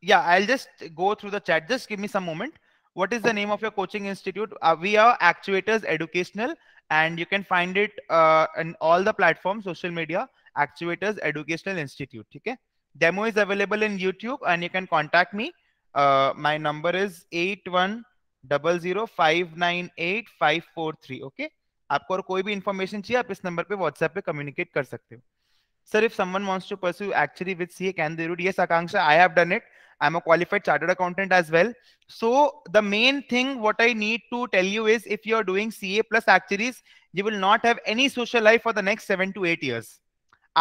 yeah, I'll just go through the chat. Just give me some moment. What is the name of your coaching institute? Uh, we are Actuators Educational, and you can find it uh, in all the platforms, social media, Actuators Educational Institute. Okay. Demo is available in YouTube, and you can contact me. Uh, my number is eight one double आपको और कोई भी information चाहिए आप इस number पे WhatsApp पे communicate कर सकते हो sir if someone wants to pursue actually with CA can they do yes Akanksha I have done it i am a qualified chartered accountant as well. So the main thing what I need to tell you is if you are doing CA plus actuaries, you will not have any social life for the next 7 to 8 years.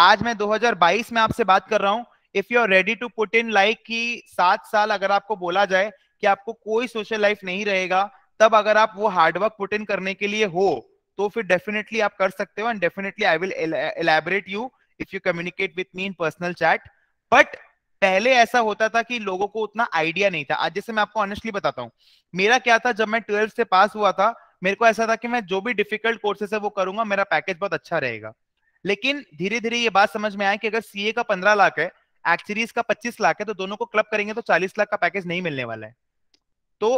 aaj main 2022 mein aapse baat kar raha hu if you are ready to put in like ki 7 saal agar aapko bola jaye ki aapko koi social life nahi rahega tab agar aap wo hard work put in karne ke liye ho to fir definitely aap kar sakte ho and definitely i will elaborate you if you communicate with me in personal chat but पहले ऐसा होता था कि लोगों को उतना idea नहीं था आज जैसे मैं आपको ऑनेस्टली बताता हूँ मेरा क्या था जब मैं ट्वेल्थ से पास हुआ था मेरे को ऐसा था कि मैं जो भी डिफिकल्ट कोर्सेस है वो करूंगा मेरा पैकेज बहुत अच्छा रहेगा लेकिन धीरे धीरे ये बात समझ में आया कि अगर सी का पंद्रह लाख है एक्चुअली का पच्चीस लाख है तो दोनों को क्लब करेंगे तो चालीस लाख का पैकेज नहीं मिलने वाला है तो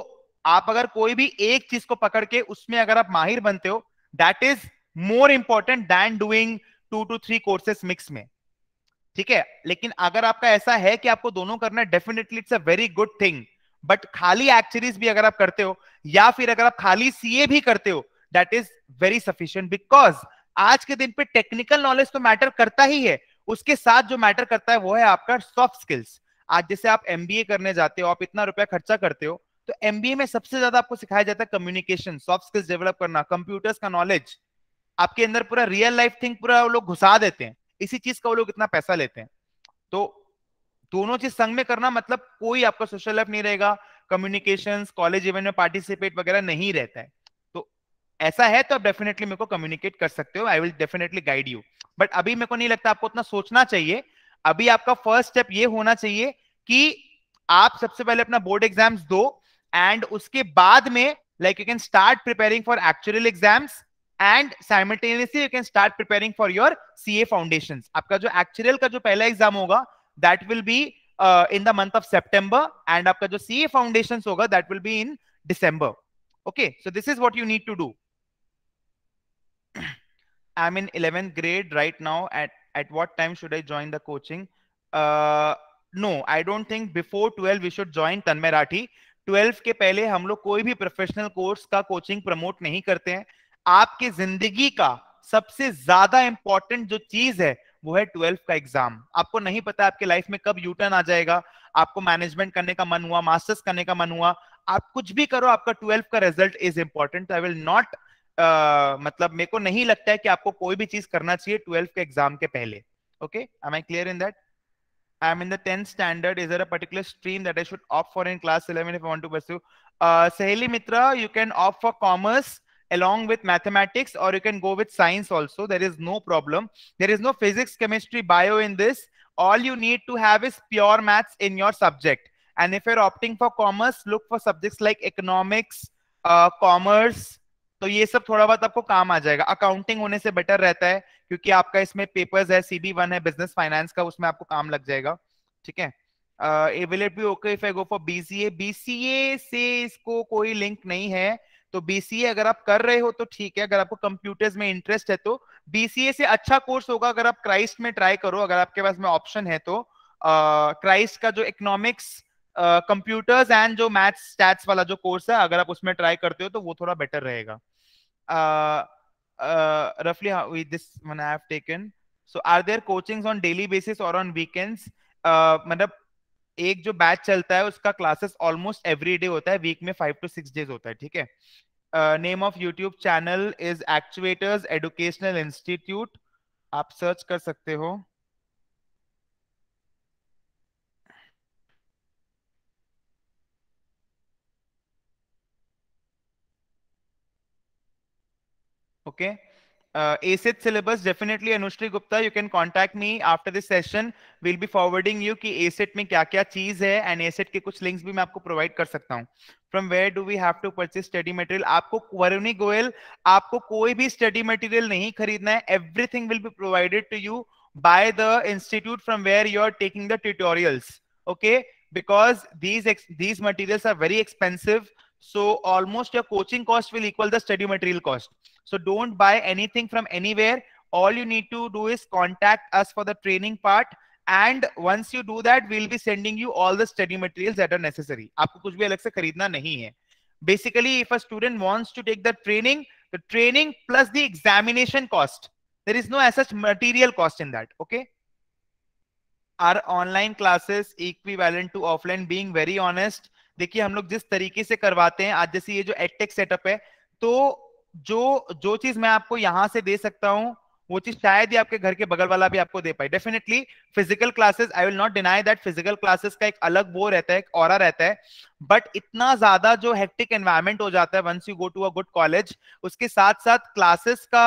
आप अगर कोई भी एक चीज को पकड़ के उसमें अगर आप माहिर बनते हो that is more important than doing two two three courses mix में ठीक है लेकिन अगर आपका ऐसा है कि आपको दोनों करना है definitely it's a very good thing but खाली एक्चुअरीज भी अगर आप करते हो या फिर अगर आप खाली सीए भी करते हो that is very sufficient because आज के दिन पे टेक्निकल नॉलेज तो मैटर करता ही है उसके साथ जो मैटर करता है वो है आपका सॉफ्ट स्किल्स आज जैसे आप एमबीए करने जाते हो आप इतना रुपया खर्चा करते हो तो एमबीए में सबसे ज्यादा आपको सिखाया जाता है कम्युनिकेशन सॉफ्ट स्किल्स डेवलप करना कंप्यूटर्स का नॉलेज आपके अंदर पूरा रियल लाइफ थिंग पूरा वो लोग घुसा देते हैं इसी चीज का वो लोग इतना पैसा लेते हैं तो दोनों चीज संग में करना मतलब कोई आपका सोशल लाइफ नहीं रहेगा कम्युनिकेशन कॉलेज इवेंट में पार्टिसिपेट वगैरह नहीं रहता है तो ऐसा है तो आप डेफिनेटली मेरे को कम्युनिकेट कर सकते हो I will definitely guide you but अभी मेरे को नहीं लगता आपको उतना सोचना चाहिए अभी आपका फर्स्ट स्टेप ये होना चाहिए कि आप सबसे पहले अपना बोर्ड एग्जाम्स दो एंड उसके बाद में like you can start preparing for actual exams and simultaneously you can start preparing for your C A foundation आपका जो एक्चुअल का जो पहला एग्जाम होगा that will be in the month of September and आपका जो सी ए फाउंडेशन होगा that will be in December okay so this is what you need to do I in 11th grade right now at at what time should i join the coaching uh no i don't think before 12 we should join tanmay के पहले हम लोग कोई भी professional course का coaching promote नहीं करते हैं आपके जिंदगी का सबसे ज्यादा इंपॉर्टेंट जो चीज है वो है ट्वेल्थ का एग्जाम आपको नहीं पता आपके लाइफ में कब यू टर्न आ जाएगा आपको मैनेजमेंट करने का मन हुआ मास्टर्स करने का मन हुआ आप कुछ भी करो आपका ट्वेल्थ का result is important I will not मतलब मेरे को नहीं लगता है कि आपको कोई भी चीज करना चाहिए ट्वेल्थ के एग्जाम के पहले okay I I clear in that I am in the 10th standard. Is there a particular stream that I should opt for in class 11 if I want to pursue? Uh, Saheli Mitra, you can opt for commerce along with mathematics or you can go with science also there is no problem there is no physics chemistry bio in this all you need to have is pure maths in your subject and if you're opting for commerce look for subjects like economics uh, commerce तो ये सब थोड़ा बहुत आपको काम आ जाएगा accounting होने से बेटर रहता है क्योंकि आपका इसमें पेपर्स है सीबी वन है बिजनेस फाइनेंस का उसमें आपको काम लग जाएगा ठीक है will it okay if I go for BCA BCA से इसको कोई लिंक नहीं है तो बीसीए अगर आप कर रहे हो तो ठीक है अगर आपको कंप्यूटर्स में इंटरेस्ट है तो बीसीए से अच्छा कोर्स होगा अगर आप क्राइस्ट में ट्राई करो अगर आपके पास में ऑप्शन है तो क्राइस्ट का जो इकोनॉमिक्स कंप्यूटर्स एंड जो मैथ्स स्टैट्स वाला जो कोर्स है अगर आप उसमें ट्राई करते हो तो वो थोड़ा बेटर रहेगा रफली this one I have taken so are there coachings on daily basis और ऑन वीकेंड्स मतलब एक जो बैच चलता है उसका क्लासेस ऑलमोस्ट एवरी डे होता है वीक में फाइव टू सिक्स डेज होता है ठीक है name of YouTube channel is actuators educational institute आप सर्च कर सकते हो okay okay. uh, ACIT syllabus, definitely Anushri Gupta, you can contact me after this session. We'll be forwarding you कि ACIT में क्या क्या चीज है and ACIT के कुछ links भी मैं आपको provide कर सकता हूँ From where do we have to purchase study material? आपको वरुणी गोयल आपको कोई भी study material नहीं खरीदना है Everything will be provided to you by the institute from where you are taking the tutorials. Okay, because these ex these materials are very expensive. So almost your coaching cost will equal the study material cost. So don't buy anything from anywhere. All you need to do is contact us for the training part. And once you do that will be sending you all the study materials that are necessary आपको कुछ भी अलग से खरीदना नहीं है basically if a student wants to take the training the training plus the examination cost there is no as such material cost in that okay are online classes equivalent to offline being very honest देखिए हम लोग जिस तरीके से करवाते हैं आज जैसे ये जो एडटेक सेटअप है तो जो जो चीज मैं आपको यहां से दे सकता हूं वो चीज शायद ही आपके घर के बगल वाला भी आपको दे पाए definitely physical classes I will not deny that physical classes का एक अलग वो रहता है एक और रहता है बट इतना ज्यादा जो हेक्टिक एनवायरमेंट हो जाता है once you go to a good college उसके साथ साथ क्लासेस का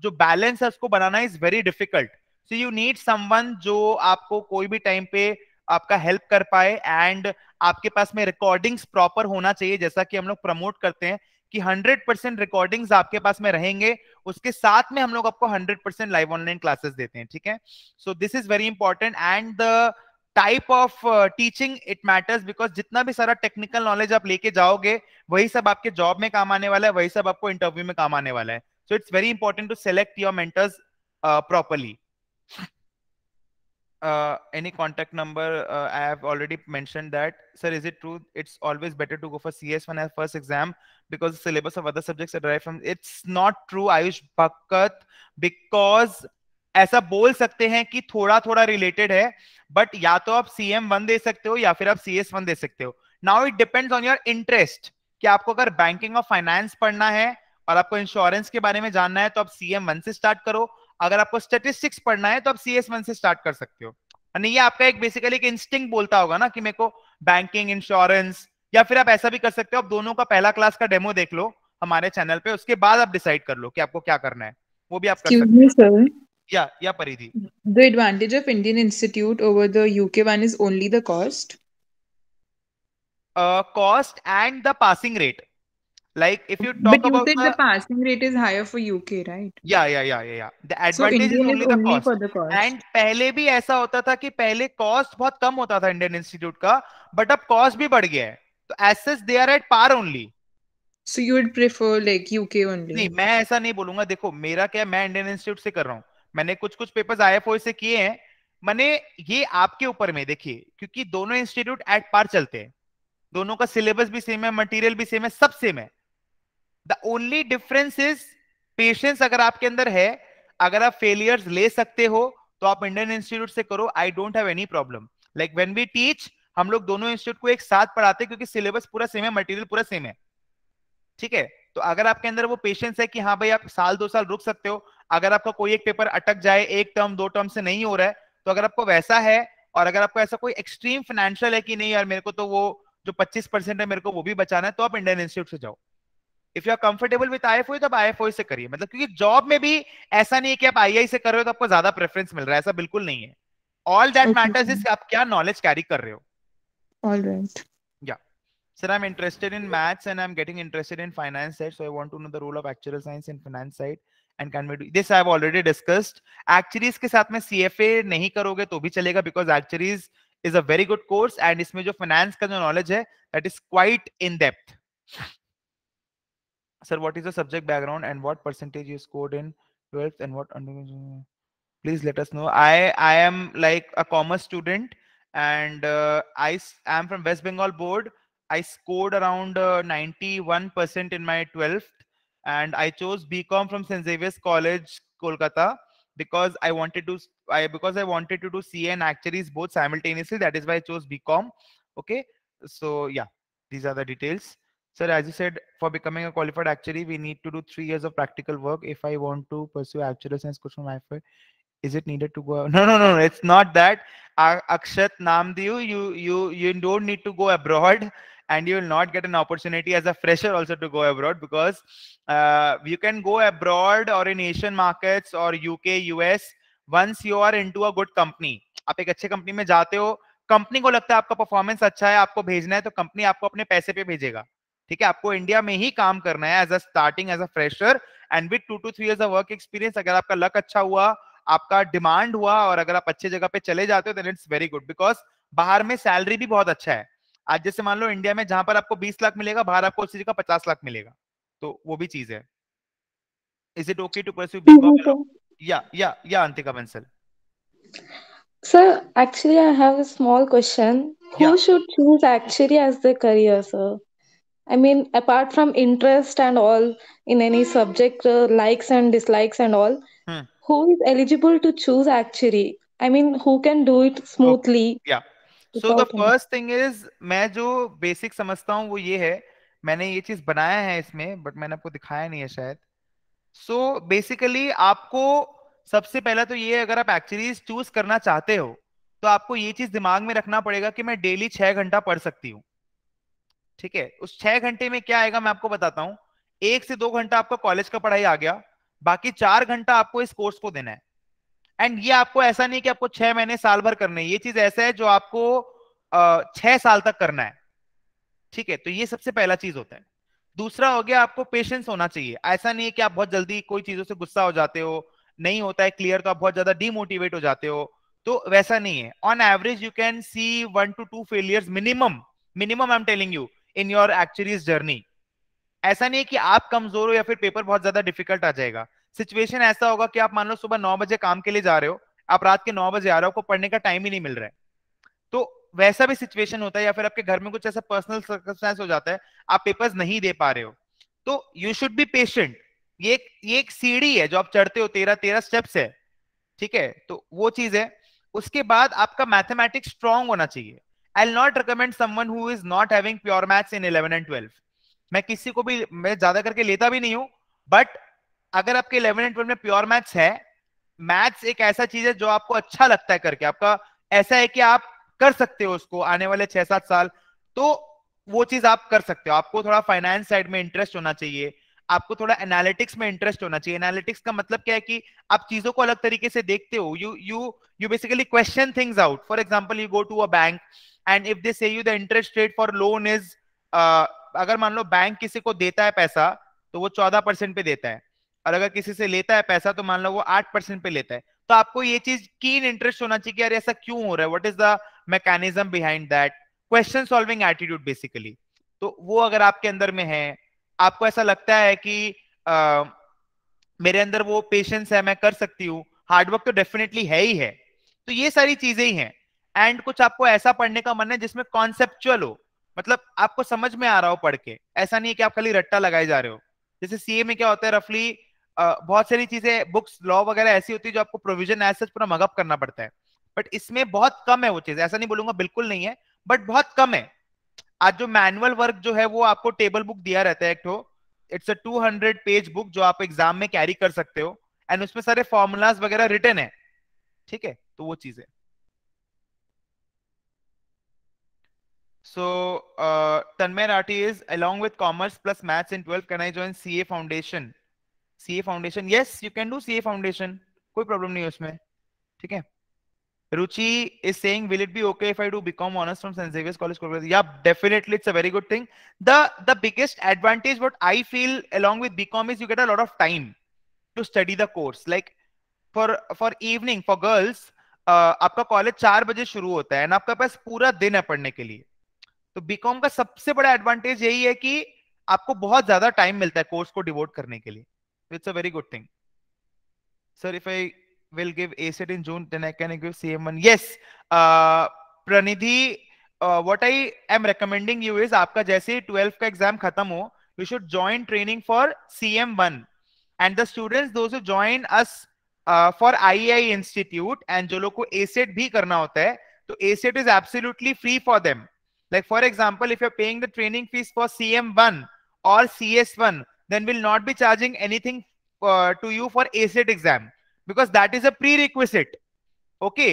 जो बैलेंस है उसको बनाना is very difficult so you need someone जो आपको कोई भी टाइम पे आपका हेल्प कर पाए एंड आपके पास में रिकॉर्डिंग्स प्रॉपर होना चाहिए जैसा कि हम लोग प्रमोट करते हैं कि 100 परसेंट रिकॉर्डिंग आपके पास में रहेंगे उसके साथ में हम लोग आपको 100 परसेंट लाइव ऑनलाइन क्लासेस देते हैं ठीक है so this is very important and the type of teaching it matters because जितना भी सारा टेक्निकल नॉलेज आप लेके जाओगे वही सब आपके जॉब में काम आने वाला है वही सब आपको इंटरव्यू में काम आने वाला है so it's very important to select your mentors properly uh, any contact number uh, i have already mentioned that sir is it true it's always better to go for cs1 as first exam because the syllabus of other subjects are derived from it's not true ayush bhakat because ऐसा बोल सकते हैं कि थोड़ा थोड़ा related है but या तो आप सी एम वन दे सकते हो या फिर आप सी एस वन दे सकते हो now it depends on your interest कि आपको अगर बैंकिंग और फाइनेंस पढ़ना है और आपको इंश्योरेंस के बारे में जानना है तो आप सी एम वन से स्टार्ट करो अगर आपको स्टेटिस्टिक्स पढ़ना है तो आप सी एस वन से स्टार्ट कर सकते हो यानी ये आपका एक बेसिकली एक इंस्टिंग बोलता होगा ना कि मेरे को बैंकिंग इंश्योरेंस या फिर आप ऐसा भी कर सकते हो आप दोनों का पहला क्लास का डेमो देख लो हमारे चैनल पे उसके बाद आप डिसाइड कर लो कि आपको क्या करना है वो भी आप कर सकते हो या या Paridhi the advantage of Indian institute over the UK one is only the cost cost and the passing rate Like if you talk but you about think the, the, passing rate is higher for UK, right? Yeah, yeah, yeah, yeah, yeah. The advantage so is only, is the, cost. For the cost. And पहले भी ऐसा होता था कि पहले cost बहुत कम होता था indian institute का but अब cost भी बढ़ गया है so as such they are at par only so you would prefer like uk only नहीं मैं ऐसा नहीं बोलूंगा देखो मेरा क्या मैं indian institute से कर रहा हूँ मैंने कुछ कुछ पेपर्स आईएफओ से किए हैं मैंने ये आपके ऊपर में देखिए क्योंकि दोनों इंस्टीट्यूट एट पार चलते हैं दोनों का सिलेबस भी सेम है मटेरियल भी सेम है सब सेम है the only difference is patience अगर आपके अंदर है अगर आप फेलियर्स ले सकते हो तो आप इंडियन इंस्टीट्यूट से करो I don't have any problem like when we teach हम लोग दोनों इंस्टीट्यूट को एक साथ पढ़ाते हैं क्योंकि सिलेबस पूरा सेम है मटेरियल पूरा सेम है ठीक है तो अगर आपके अंदर वो पेशेंस है कि हाँ भाई आप साल दो साल रुक सकते हो अगर आपका कोई एक पेपर अटक जाए एक टर्म दो टर्म से नहीं हो रहा है तो अगर आपको वैसा है और अगर आपको ऐसा कोई एक्सट्रीम फाइनेंशियल है कि नहीं यार मेरे को तो वो जो 25 परसेंट है मेरे को वो भी बचाना है तो आप इंडियन इंस्टीट्यूट से जाओ if you are comfortable with I F तो आई एफ आई से करिए मतलब क्योंकि जॉब में भी ऐसा नहीं है कि आप आई आई से कर रहे हो तो आपको ज्यादा प्रेफरेंस मिल रहा है ऐसा बिल्कुल नहीं है ऑल दैट मैटर्स इज आप क्या नॉलेज कैरी कर रहे हो ऑल राइट या sir I am interested in maths and I am getting interested in finance side so I want to know the role of actual science in finance side and can we do this I have already discussed actuaries के साथ में CFA नहीं करोगे तो भी चलेगा because actuaries is a very good course and इसमें जो फाइनेंस का जो नॉलेज है that is quite in depth Sir, what is the subject background and what percentage you scored in 12th and what undergraduate? Please let us know. I, I am like a commerce student and uh, I am from West Bengal board. I scored around 91% uh, in my 12th and I chose BCom from St. Xavier's College, Kolkata because I wanted to I because I wanted to do CA and actuaries both simultaneously. That is why I chose BCom. Okay. So yeah, these are the details. Sir, as you said, for becoming a qualified actuary, we need to do 3 years of practical work. If I want to pursue actuarial science course from IFA, is it needed to go? No, no, no, it's not that. Akshat Namdiu, you you you don't need to go abroad, and you will not get an opportunity as a fresher also to go abroad because uh, you can go abroad or in Asian markets or UK, US once you are into a good company. aap ek acche company mein जाते ho company ko lagta hai aapka performance acha hai aapko bhejna hai to company aapko apne paise pe bhejega ठीक है आपको India में ही काम करना है as a starting as a fresher and with two two three years work experience अगर आपका luck अच्छा हुआ आपका डिमांड हुआ और अगर आप अच्छे जगह पे चले जाते हो then it's very good because बाहर में सैलरी भी बहुत अच्छा है आज जैसे मान लो इंडिया में जहां पर आपको 20 लाख मिलेगा बाहर आपको उसी जगह 50 लाख मिलेगा तो वो भी चीज है is it okay to pursue BCom या या या Antika Bansal sir actually I have a small question who should choose actually as the career sir I mean, apart from interest and all in any subject, uh, likes and dislikes and all, hmm. who is eligible to choose actuary? I mean, who can do it smoothly? Okay. Yeah. So the first thing is मैं जो basic समझता हूँ वो ये है मैंने ये चीज बनाया है इसमें बट मैंने आपको दिखाया नहीं है शायद सो so, बेसिकली आपको सबसे पहला तो ये अगर आप एक्चुअलीज चूज करना चाहते हो तो आपको ये चीज दिमाग में रखना पड़ेगा कि मैं डेली छह घंटा पढ़ सकती हूँ ठीक है उस छह घंटे में क्या आएगा मैं आपको बताता हूँ एक से दो घंटा आपका कॉलेज का पढ़ाई आ गया बाकी चार घंटा आपको इस कोर्स को देना है एंड ये आपको ऐसा नहीं कि आपको छह महीने साल भर करना है ये चीज ऐसा है जो आपको छह साल तक करना है ठीक है तो ये सबसे पहला चीज होता है दूसरा हो गया आपको पेशेंस होना चाहिए ऐसा नहीं है कि आप बहुत जल्दी कोई चीजों से गुस्सा हो जाते हो नहीं होता है क्लियर तो आप बहुत ज्यादा डिमोटिवेट हो जाते हो तो वैसा नहीं है on average you can see one two two failures minimum minimum I am telling you in your actually journey ऐसा नहीं है कि आप कमजोर हो या फिर पेपर बहुत ज्यादा डिफिकल्ट आ जाएगा सिचुएशन ऐसा होगा कि आप मान लो सुबह नौ बजे काम के लिए जा रहे हो आप रात के नौ बजे आ रहे हो आपको पढ़ने का टाइम ही नहीं मिल रहा है तो वैसा भी सिचुएशन होता है या फिर आपके घर में कुछ ऐसा पर्सनल सर्कमस्टेंस हो जाता है आप पेपर्स नहीं दे पा रहे हो तो यू शुड बी पेशेंट ये ये एक सीढ़ी है जो आप चढ़ते हो तेरह तेरह स्टेप्स है ठीक है तो वो चीज है उसके बाद आपका मैथमेटिक्स स्ट्रांग होना चाहिए I not recommend someone who is not having pure maths in 11 and 12 मैं किसी को भी मैं ज्यादा करके लेता भी नहीं हूं बट अगर आपके 11 एंड 12 में प्योर मैथ्स है मैथ्स एक ऐसा चीज है जो आपको अच्छा लगता है करके आपका ऐसा है कि आप कर सकते हो उसको आने वाले छह सात साल तो वो चीज आप कर सकते हो आपको थोड़ा फाइनेंस साइड में इंटरेस्ट होना चाहिए आपको थोड़ा एनालिटिक्स में इंटरेस्ट होना चाहिए एनालिटिक्स का मतलब क्या है कि आप चीजों को अलग तरीके से देखते हो you you you basically question things out for example you go to a bank and if they say you the interest rate for loan is अगर मान लो बैंक किसी को देता है पैसा तो वो चौदह परसेंट पे देता है और अगर किसी से लेता है पैसा तो मान लो वो आठ परसेंट पे लेता है तो आपको ये चीज कीन इंटरेस्ट होना चाहिए कि यार ऐसा क्यों हो रहा है what is the mechanism behind that question solving attitude basically तो वो अगर आपके अंदर में है आपको ऐसा लगता है कि आ, मेरे अंदर वो पेशेंस है मैं कर सकती हूँ हार्डवर्क तो डेफिनेटली है ही है तो ये सारी चीजें ही हैं एंड कुछ आपको ऐसा पढ़ने का मन है जिसमें कॉन्सेप्चुअल हो मतलब आपको समझ में आ रहा हो पढ़ के ऐसा नहीं है कि आप खाली रट्टा लगाए जा रहे हो जैसे सीए में क्या होता है रफली बहुत सारी चीजें बुक्स लॉ वगैरह ऐसी होती है जो आपको प्रोविजन एज सच पूरा मगअप करना पड़ता है बट इसमें बहुत कम है वो चीज ऐसा नहीं बोलूंगा बिल्कुल नहीं है बट बहुत कम है आज जो मैनुअल वर्क जो है वो आपको टेबल बुक दिया रहता है एक इट्स अ 200 पेज बुक जो आप एग्जाम में कैरी कर सकते हो एंड उसमें सारे फॉर्मूलाज वगैरह रिटर्न है ठीक है तो वो चीज है so Tanmay Rathi is along with commerce plus maths in twelfth can I join C A foundation C A foundation yes you can do C A foundation कोई प्रॉब्लम नहीं है उसमें ठीक है Ruchi is saying, will it be okay if I do become honors from St. Xavier's College, Kolkata? Yeah, definitely. It's a very good thing. The, the biggest advantage, what I feel along with BCom is you get a lot of time to study the course. Like for, for evening, for girls, uh, college आपका college चार बजे शुरू होता है आपका पास पूरा दिन है पढ़ने के लिए तो बीकॉम का सबसे बड़ा एडवांटेज यही है कि आपको बहुत ज्यादा टाइम मिलता है कोर्स को डिवोट करने के लिए it's a very good thing sir if I will give acid in June, then I can give CM1. Yes, uh, Pranidhi, uh, what I am recommending you is aapka jaise 12 ka exam khatam ho you should join training for CM1. And the students, those who join us uh, for IEI Institute and जो लोग को ACET भी करना होता है, तो ACET is absolutely free for them. Like for example, if you are paying the training fees for CM1 or CS1, then we'll not be charging anything uh, to you for ACET exam. Because that is a prerequisite okay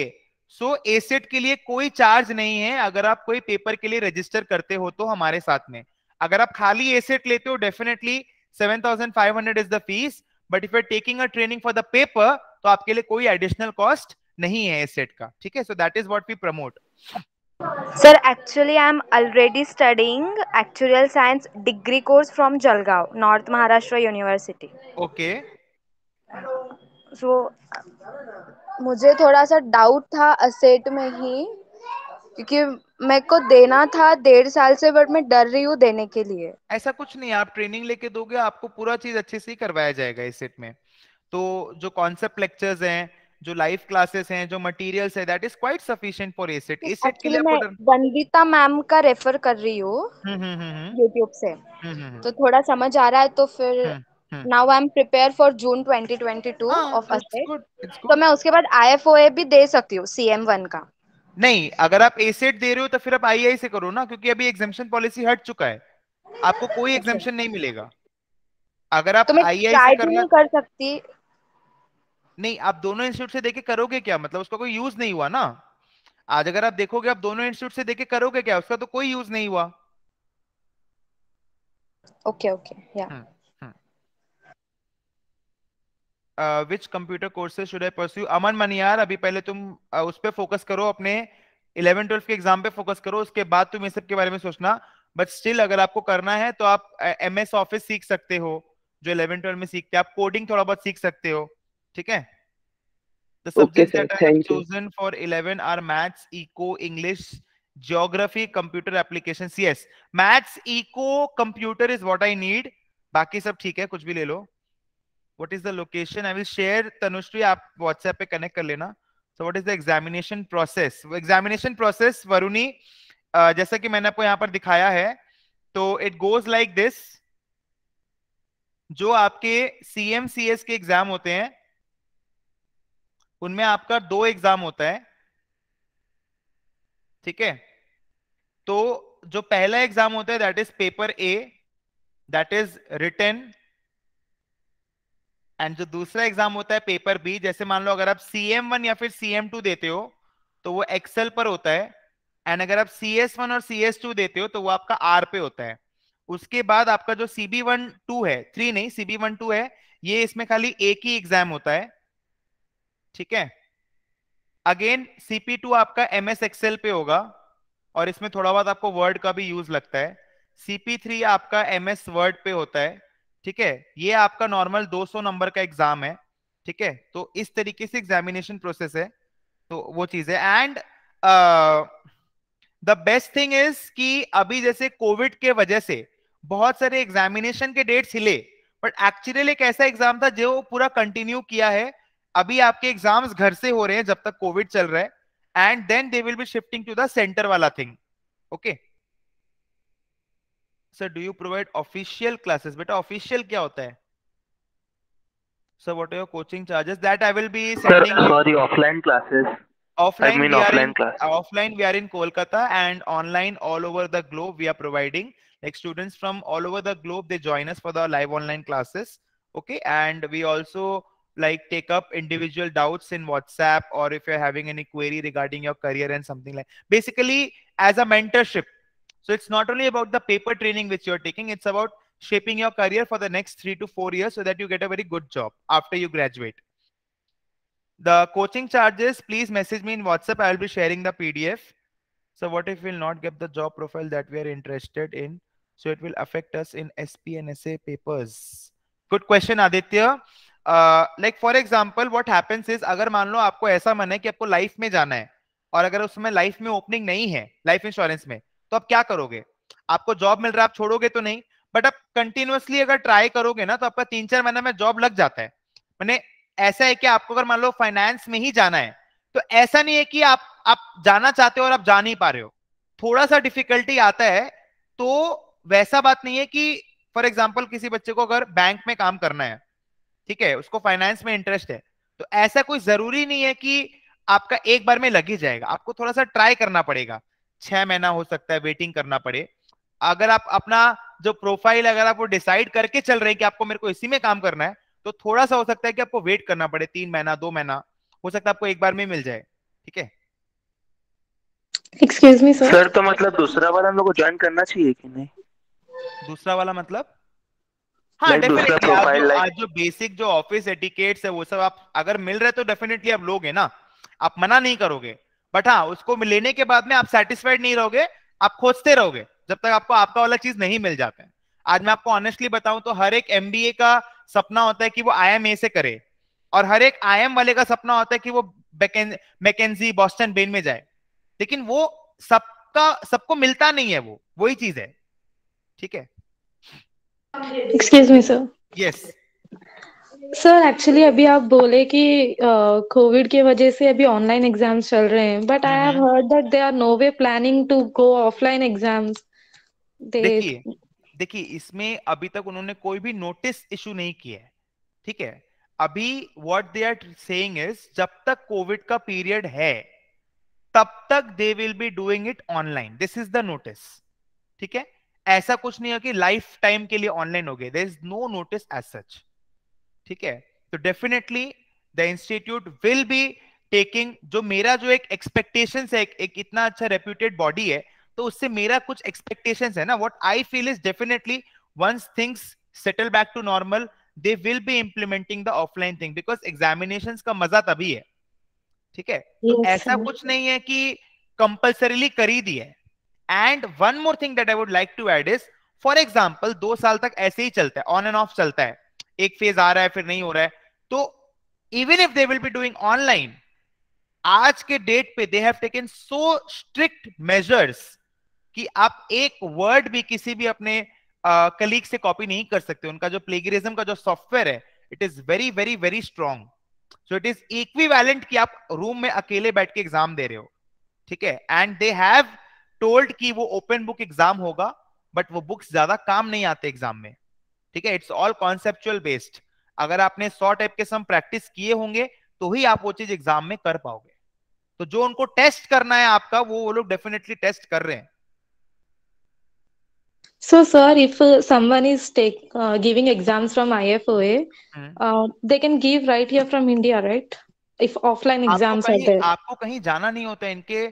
so ACET के लिए कोई charge नहीं है अगर आप कोई paper के लिए रजिस्टर करते हो तो हमारे साथ में अगर आप खाली एसेट लेते हो definitely 7500 is the fees but if you taking a training for the paper तो आपके लिए कोई एडिशनल कॉस्ट नहीं है एसेट का ठीक है so that is what we promote sir actually I am already studying actuarial science degree course from Jalgaon north Maharashtra university okay वो मुझे थोड़ा सा डाउट था असेट में ही क्योंकि मेरे को देना था डेढ़ साल से बट मैं डर रही हूँ देने के लिए ऐसा कुछ नहीं आप ट्रेनिंग लेके दोगे आपको पूरा चीज अच्छे से ही करवाया जाएगा एसेट में तो जो कॉन्सेप्ट लेक्चर्स हैं जो लाइव क्लासेस हैं जो मटेरियल्स है that is quite sufficient for ACET ACET के लिए मैं वंदिता मैम का रेफर कर रही हूँ यूट्यूब हम्म, हम्म, हम्म, से तो थोड़ा समझ आ रहा है तो फिर now I am prepare for June 2022 of तो मैं उसके बाद आईएफओए भी दे सकती हूँ सीएम वन का नहीं अगर आप एसेट दे रहे हो तो फिर आप आईआई से करो ना क्योंकि अभी एग्जामेशन पॉलिसी हट चुका है आपको कोई एग्जामेशन अच्छा। नहीं मिलेगा अगर आप तो आईआई से करना कर सकती नहीं आप दोनों इंस्टीट्यूट से देके करोगे क्या मतलब उसका कोई यूज नहीं हुआ ना आज अगर आप देखोगे आप दोनों इंस्टीट्यूट से देके करोगे क्या उसका तो कोई यूज नहीं हुआ ओके ओके या which computer courses should I pursue Aman Maniyar अभी पहले तुम uh, उस पर फोकस करो अपने इलेवन ट्वेल्थ के एग्जाम पे फोकस करो उसके बाद तुम ये सब के बारे में सोचना बट स्टिल अगर आपको करना है तो आप एम एस ऑफिस सीख सकते हो जो इलेवन ट्वेल्थ में सीखते हो आप कोडिंग थोड़ा बहुत सीख सकते हो ठीक है The subjects okay, that I have chosen for 11 are maths, eco, English, geography, computer applications. Yes, maths, eco, computer is what I need. बाकी सब ठीक है कुछ भी ले लो what is the location? I will share Tanushri. आप WhatsApp पे connect कर लेना. So what is the examination process? Examination process वरुणी uh, जैसा कि मैंने आपको यहाँ पर दिखाया है तो it goes like this. जो आपके सी एम सी एस के एग्जाम होते हैं उनमें आपका दो एग्जाम होता है ठीक है तो जो पहला एग्जाम होता है that is paper A that is written and जो दूसरा एग्जाम होता है पेपर बी जैसे मान लो अगर आप सी एम वन या फिर सी एम टू देते हो तो वो एक्सेल पर होता है एंड अगर आप सी एस वन और सी एस टू देते हो तो वो आपका आर पे होता है उसके बाद आपका जो सी बी वन टू है थ्री नहीं सी बी वन टू है ये इसमें खाली एक ही एग्जाम होता है ठीक है अगेन सीपी टू आपका एम एस एक्सेल पे होगा और इसमें थोड़ा बहुत आपको वर्ड का भी यूज लगता है सीपी थ्री आपका एम एस वर्ड पे होता है ठीक है ये आपका नॉर्मल 200 नंबर का एग्जाम है ठीक है तो इस तरीके से एग्जामिनेशन प्रोसेस है तो वो चीज है and the best thing is कि अभी जैसे कोविड के वजह से बहुत सारे एग्जामिनेशन के डेट्स हिले बट एक्चुअली एक ऐसा एग्जाम था जो पूरा कंटिन्यू किया है अभी आपके एग्जाम्स घर से हो रहे हैं जब तक कोविड चल रहा है and then they will be shifting to the centre वाला thing okay okay? Sir do you provide official classes, official Official, होता है sir what are your coaching charges that I will be sending sorry offline classes offline I mean offline classes. offline we are in kolkata and online all over the globe we are providing like students from all over the globe they join us for the live online classes okay and we also like take up individual doubts in whatsapp or if you're having any query regarding your career and something like basically as a mentorship so it's not only about the paper training which you're taking, it's about shaping your career for the next three to four years so that you get a very good job after you graduate. The coaching charges, please message me in WhatsApp. I'll be sharing the PDF. So what if we'll not get the job profile that we are interested in? So it will affect us in SP and SA papers. Good question, Aditya. Uh, like for example, what happens is, अगर मान लो आपको ऐसा मन है कि आपको life में जाना है और अगर उसमें life में opening नहीं है life insurance में तो आप क्या करोगे आपको जॉब मिल रहा है आप छोड़ोगे तो नहीं बट आप कंटिन्यूसली अगर ट्राई करोगे ना तो आपका तीन चार महीना में जॉब लग जाता है मैंने ऐसा है कि आपको अगर मान लो फाइनेंस में ही जाना है तो ऐसा नहीं है कि आप आप जाना चाहते हो और आप जा नहीं पा रहे हो थोड़ा सा डिफिकल्टी आता है तो वैसा बात नहीं है कि फॉर एग्जाम्पल किसी बच्चे को अगर बैंक में काम करना है ठीक है उसको फाइनेंस में इंटरेस्ट है तो ऐसा कोई जरूरी नहीं है कि आपका एक बार में लग ही जाएगा आपको थोड़ा सा ट्राई करना पड़ेगा छह महीना हो सकता है वेटिंग करना पड़े अगर आप अपना जो प्रोफाइल अगर आप वो डिसाइड करके चल रहे हैं कि आपको मेरे को इसी में काम करना है तो थोड़ा सा हो सकता है कि आपको वेट करना पड़े तीन महीना दो महीना हो सकता है आपको एक बार में मिल जाए ठीक है एक्सक्यूज मी सर सर तो मतलब दूसरा वाला हम लोग को ज्वाइन करना चाहिए कि नहीं दूसरा वाला मतलब हाँ डेफिनेटली आज, आज जो बेसिक जो ऑफिस एटिकेट्स है वो सब आप अगर मिल रहे तो डेफिनेटली आप लोगे ना आप मना नहीं करोगे बट हाँ उसको लेने के बाद में आप सेटिस्फाइड नहीं रहोगे आप खोजते रहोगे जब तक आपको आपका वाला चीज नहीं मिल जाता है आज मैं आपको ऑनेस्टली बताऊं तो हर एक एम का सपना होता है कि वो आईएमए से करे और हर एक आई वाले का सपना होता है कि वो मैकेजी बॉस्टन बेन में जाए लेकिन वो सबका सबको मिलता नहीं है वो वही चीज है ठीक है excuse me sir yes sir actually अभी आप बोले कि कोविड के वजह से अभी ऑनलाइन एग्जाम्स चल रहे हैं but I have heard that they are no way planning to go offline exams देखिए देखिए इसमें अभी तक उन्होंने कोई भी नोटिस इशू नहीं किया है ठीक है अभी what they are saying is जब तक कोविड का पीरियड है तब तक they will be doing it online this is the notice ठीक है ऐसा कुछ नहीं है कि लाइफ टाइम के लिए ऑनलाइन हो गए there is no notice as such ठीक है तो definitely the institute will be taking जो मेरा जो एक एक्सपेक्टेशन है एक, एक इतना अच्छा रेप्यूटेड बॉडी है तो उससे मेरा कुछ एक्सपेक्टेशन है ना what I feel is definitely once things settle back to normal they will be implementing the offline thing because examination का मजा तभी है ठीक है तो yes, तो ऐसा कुछ नहीं है कि कंपल्सरीली कर ही दिया है and one more thing that I would like to add is for example दो साल तक ऐसे ही चलता है ऑन एंड ऑफ चलता है एक फेज आ रहा है फिर नहीं हो रहा है तो even if they will be doing online आज के डेट पे they have taken so strict measures कि आप एक वर्ड भी किसी भी अपने कलीग uh, से कॉपी नहीं कर सकते उनका जो प्लेगरिज्म का जो सॉफ्टवेयर है it is very very very strong so it is equivalent कि आप रूम में अकेले बैठ के एग्जाम दे रहे हो ठीक है एंड दे हैव टोल्ड कि वो ओपन बुक एग्जाम होगा बट वो बुक्स ज्यादा काम नहीं आते एग्जाम में ठीक है इट्स ऑल कॉन्सेप्चुअल बेस्ड अगर आपने सौ टाइप के सम प्रैक्टिस किए होंगे तो ही आप वो चीज एग्जाम में कर पाओगे तो जो उनको टेस्ट करना है आपका वो वो लोग डेफिनेटली टेस्ट कर रहे हैं So, sir, if uh, someone is take, uh, giving exams from IFOA, hmm. uh, they can give right here from India, right? If offline exams are there. aapko kahin jana nahi hota inke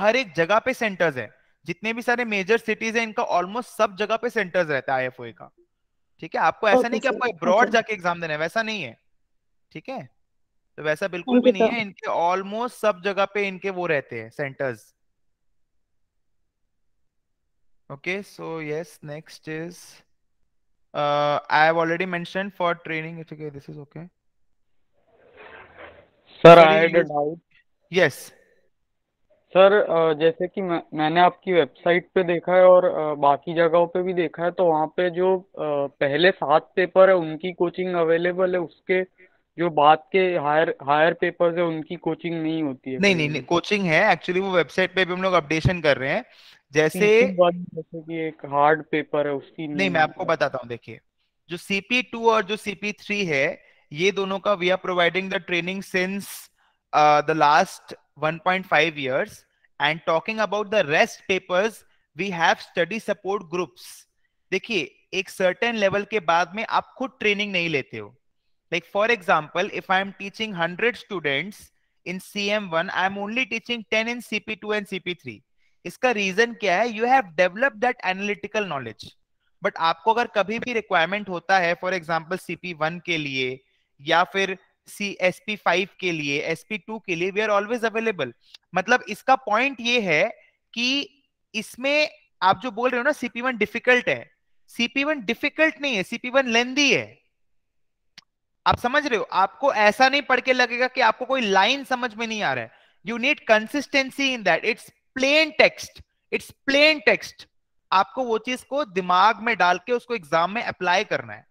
har ek jagah pe centers hai jitne bhi sare major cities hai inka almost sab jagah pe centers rehta hai ifoa ka का ठीक है आपको ऐसा नहीं कि आपको broad जाके exam देना है वैसा नहीं है ठीक है तो वैसा बिल्कुल भी नहीं है इनके ऑलमोस्ट सब जगह पे इनके वो रहते हैं centres okay so yes next is I have already mention for training this is okay sir I doubt yes sir जैसे कि मैं मैंने आपकी वेबसाइट पे देखा है और बाकी जगहों पे भी देखा है तो वहाँ पे जो पहले सात पेपर है उनकी कोचिंग अवेलेबल है उसके जो बाद के हायर हायर पेपर्स है उनकी कोचिंग नहीं होती है नहीं नहीं नहीं कोचिंग है एक्चुअली वो वेबसाइट पे भी हम लोग अपडेशन कर रहे हैं जैसे जैसे कि एक हार्ड पेपर है उसकी नहीं, नहीं मैं आपको बताता हूँ देखिए जो सीपी टू और जो सीपी थ्री है ये दोनों का we are providing the training since uh, the last 1.5 years and talking about the rest papers we have study support groups देखिए एक certain level के बाद में आप खुद training नहीं लेते हो like for example if I am teaching 100 students in CM1 I am only teaching 10 in CP2 and CP3 इसका रीजन क्या है you have develop that analytical knowledge but आपको अगर कभी भी रिक्वायरमेंट होता है फॉर एग्जाम्पल सीपी वन के लिए या फिर सी एस पी फाइव के लिए एस पी टू के लिए वी आर ऑलवेज अवेलेबल मतलब इसका पॉइंट ये है कि इसमें आप जो बोल रहे हो ना सीपी वन डिफिकल्ट है सीपी वन डिफिकल्ट नहीं है सीपी वन लेंदी है आप समझ रहे हो आपको ऐसा नहीं पढ़ के लगेगा कि आपको कोई लाइन समझ में नहीं आ रहा है you need consistency in that it's plain text it's plain text आपको वो चीज को दिमाग में डाल के उसको एग्जाम में अप्लाई करना है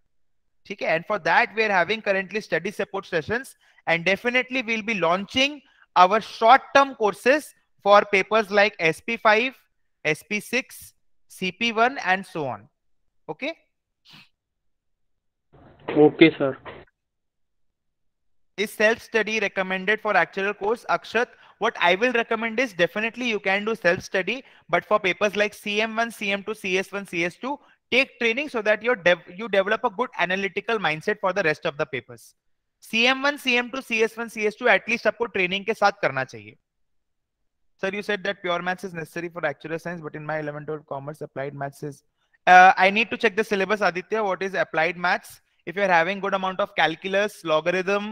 Okay, and for that, we are having currently study support sessions and definitely we'll be launching our short-term courses for papers like SP5, SP6, CP1 and so on. Okay. Okay, sir. Is self-study recommended for actual course? Akshat, what I will recommend is definitely you can do self-study, but for papers like CM1, CM2, CS1, CS2, take training so that you dev you develop a good analytical mindset for the rest of the papers cm1 cm2 cs1 cs2 at least aapko training ke sath karna chahiye sir you said that pure maths is necessary for actual science but in my 11th 12 commerce applied maths is uh, i need to check the syllabus aditya what is applied maths if you are having good amount of calculus logarithm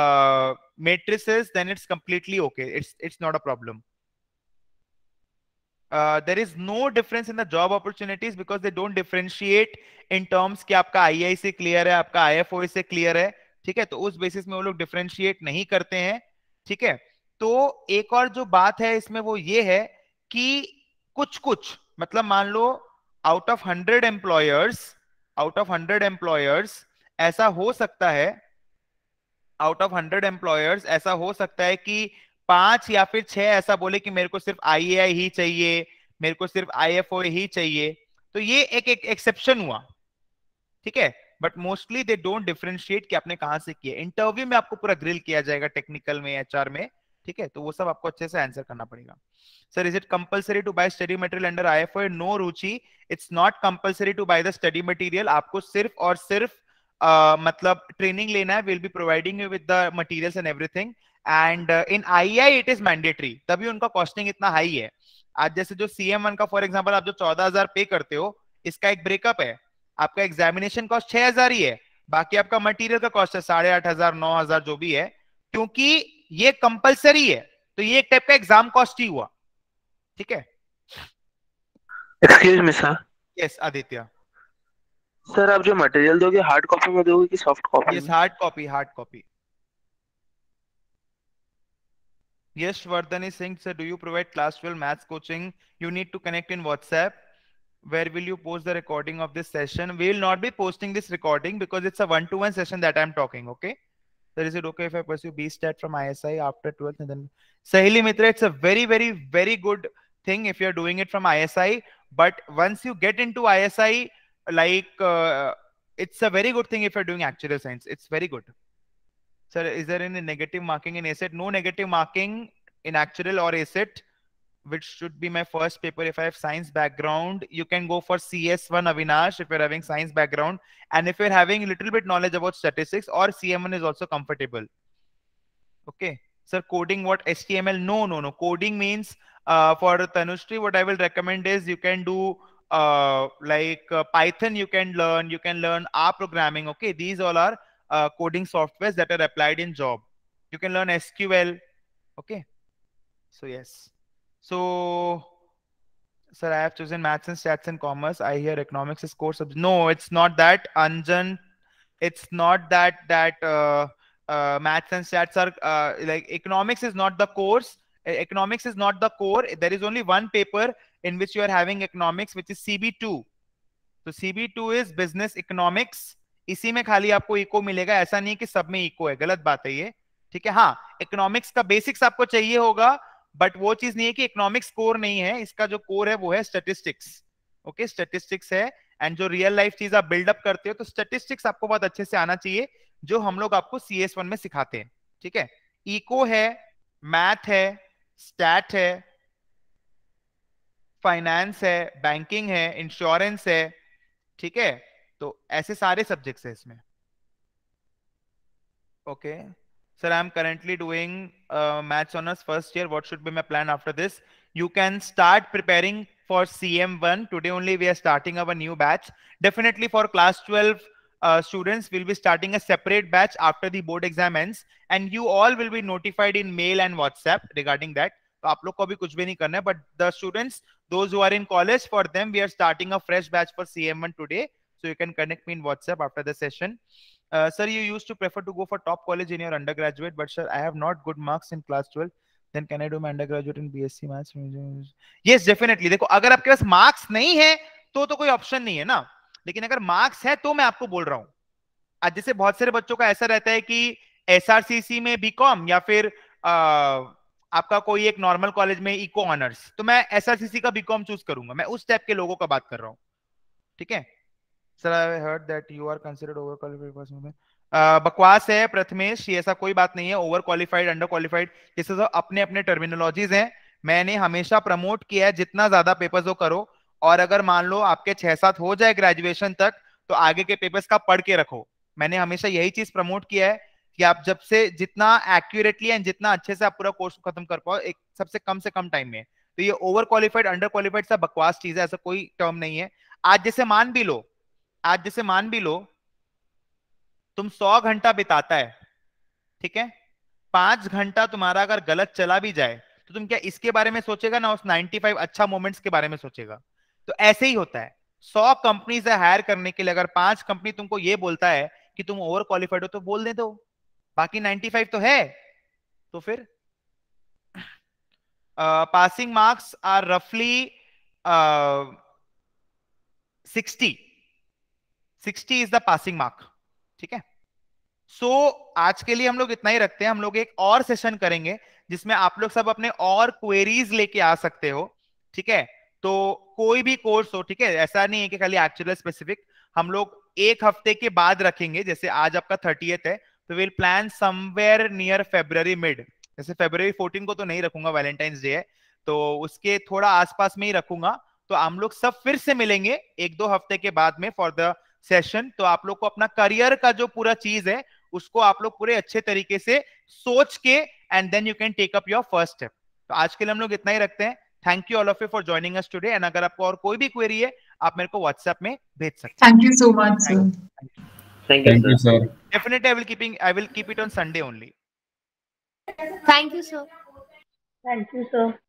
uh, matrices then it's completely okay it's it's not a problem uh, there is no difference in the job opportunities because they don't differentiate in terms कि आपका आई आई से clear है आपका आई F ओ से clear है ठीक है तो उस बेसिस में वो लोग डिफ्रेंशिएट नहीं करते हैं ठीक है तो एक और जो बात है इसमें वो ये है कि कुछ कुछ मतलब मान लो out of hundred employers out of hundred employers ऐसा हो सकता है आउट ऑफ हंड्रेड एम्प्लॉयर्स ऐसा हो सकता है कि पांच या फिर छह ऐसा बोले कि मेरे को सिर्फ आई ही चाहिए मेरे को सिर्फ आई ही चाहिए तो ये एक एक्सेप्शन हुआ ठीक है but mostly they don't differentiate कि आपने कहा से किया इंटरव्यू में आपको पूरा ग्रिल किया जाएगा टेक्निकल में एचआर में ठीक है तो वो सब आपको अच्छे से आंसर करना पड़ेगा sir is it compulsory to buy study material under I F no Ruchi it's not compulsory to buy the study material आपको सिर्फ और सिर्फ Uh, मतलब ट्रेनिंग लेना है will be providing you with the materials and everything and in I I it is mandatory तभी उनका costing इतना हाई है आज जैसे जो सीएम का फॉर एग्जाम्पल आप जो चौदह हजार पे करते हो इसका एक ब्रेकअप है आपका एग्जामिनेशन कॉस्ट छह हजार ही है बाकी आपका मटेरियल का कॉस्ट है साढ़े आठ हजार नौ हजार जो भी है क्योंकि ये कंपलसरी है तो ये एक टाइप का एग्जाम कॉस्ट ही हुआ ठीक है excuse me sir yes Aditya sir आप जो मटेरियल दोगे हार्ड कॉपी में दोगे कि soft copy hard copy hard copy Yes, Vardhan is saying, sir, do you provide class 12 maths coaching? You need to connect in WhatsApp. Where will you post the recording of this session? We will not be posting this recording because it's a one-to-one -one session that I'm talking, okay? Sir, is it okay if I pursue B stat from ISI after 12th and then... Sahili Mitra, it's a very, very, very good thing if you're doing it from ISI. But once you get into ISI, like, uh, it's a very good thing if you're doing actuarial science. It's very good. Sir, is there any negative marking in ACET? No negative marking in actual or ACET, which should be my first paper. If I have science background, you can go for CS1 Avinash if you're having science background. And if you're having little bit knowledge about statistics or CM1 is also comfortable. Okay. Sir, coding what HTML? No, no, no. Coding means uh, for Tanushree, what I will recommend is you can do uh, like uh, Python, you can learn, you can learn R programming. Okay. These all are uh, coding softwares that are applied in job. You can learn SQL. Okay. So yes. So sir, I have chosen maths and stats and commerce. I hear economics is core sub. No, it's not that Anjan. It's not that that uh, uh, maths and stats are uh, like economics is not the course. Economics is not the core. There is only one paper in which you are having economics, which is CB2. So CB2 is business economics इसी में खाली आपको eco मिलेगा ऐसा नहीं कि सब में इको है गलत बात है ये ठीक है हाँ इकोनॉमिक्स का बेसिक्स आपको चाहिए होगा बट वो चीज नहीं है कि इकोनॉमिक्स कोर नहीं है इसका जो कोर है वो है स्टेटिस्टिक्स ओके स्टेटिस्टिक्स है एंड जो रियल लाइफ चीज आप बिल्डअप करते हो तो स्टेटिस्टिक्स आपको बहुत अच्छे से आना चाहिए जो हम लोग आपको सी एस वन में सिखाते हैं ठीक है इको है मैथ है स्टैट है फाइनेंस है बैंकिंग है इंश्योरेंस है ठीक है तो ऐसे सारे सब्जेक्ट्स हैं इसमें okay sir i'm currently doing uh, maths honors first year what should be my plan after this you can start preparing for cm1 today only we are starting our new batch definitely for class 12 uh, students will be starting a separate batch after the board exam ends and you all will be notified in mail and whatsapp regarding that तो आप लोग को भी कुछ भी नहीं करना है but the students those who are in college for them we are starting a fresh batch for CM one today So you can connect me in WhatsApp after the session. Uh, sir, you used to prefer to go for top college in your undergraduate, but sir, I have not good marks in class 12. Then can I do my undergraduate in BSc maths? Yes, definitely. देखो अगर आपके पास marks नहीं है तो तो कोई option नहीं है ना लेकिन अगर marks है तो मैं आपको बोल रहा हूँ आज जैसे बहुत सारे बच्चों का ऐसा रहता है कि SRCC में BCom या फिर आ, आपका कोई एक नॉर्मल कॉलेज में इको ऑनर्स तो मैं एसआरसीसी का बीकॉम चूज करूंगा मैं उस टाइप के लोगों का बात कर रहा हूं ठीक है sir I heard that you are considered over qualified person बकवास है प्रथमेश ये ऐसा कोई बात नहीं है ओवर क्वालिफाइड अंडर क्वालिफाइड ये सब अपने अपने टर्मिनोलॉजीज हैं मैंने हमेशा प्रमोट किया है जितना ज्यादा पेपर्स हो करो और अगर मान लो आपके छह सात हो जाए ग्रेजुएशन तक तो आगे के पेपर्स का पढ़ के रखो मैंने हमेशा यही चीज प्रमोट किया है कि आप जब से जितना एक्यूरेटली एंड जितना अच्छे से आप पूरा कोर्स खत्म कर पाओ एक सबसे कम से कम टाइम में तो ये ओवर क्वालिफाइड अंडर क्वालिफाइड सब बकवास चीज है ऐसा कोई टर्म नहीं है आज जैसे मान भी लो आज जैसे मान भी लो तुम सौ घंटा बिताता है ठीक है पांच घंटा तुम्हारा अगर गलत चला भी जाए तो तुम क्या इसके बारे में सोचेगा ना उस 95 अच्छा मोमेंट्स के बारे में सोचेगा तो ऐसे ही होता है सौ कंपनी से हायर करने के लिए अगर पांच कंपनी तुमको ये बोलता है कि तुम ओवर क्वालिफाइड हो तो बोल दे दो बाकी फाइव तो है तो फिर पासिंग मार्क्स आर रफली sixty sixty is the passing mark ठीक है सो so, आज के लिए हम लोग इतना ही रखते हैं हम लोग एक और सेशन करेंगे जिसमें आप लोग सब अपने और क्वेरीज लेके आ सकते हो ठीक है तो कोई भी कोर्स हो ठीक है ऐसा नहीं है कि खाली एक्चुअल स्पेसिफिक हम लोग एक हफ्ते के बाद रखेंगे जैसे आज आपका थर्टी है तो will plan somewhere near February mid जैसे फेब्रवरी फोर्टीन को तो नहीं रखूंगा वैलेंटाइंस डे है तो उसके थोड़ा आसपास में ही रखूंगा तो हम लोग सब फिर से मिलेंगे एक दो हफ्ते के बाद में फॉर द सेशन तो आप लोग को अपना करियर का जो पूरा चीज है उसको आप लोग पूरे अच्छे तरीके से सोच के and then you can take up your first step तो आज के लिए हम लोग इतना ही रखते हैं thank you all of you for joining us today and अगर आपको और कोई भी क्वेरी है आप मेरे को व्हाट्सएप में भेज सकते हैं thank you so much thank you sir definitely I will keeping I will keep it on Sunday only thank you sir thank you sir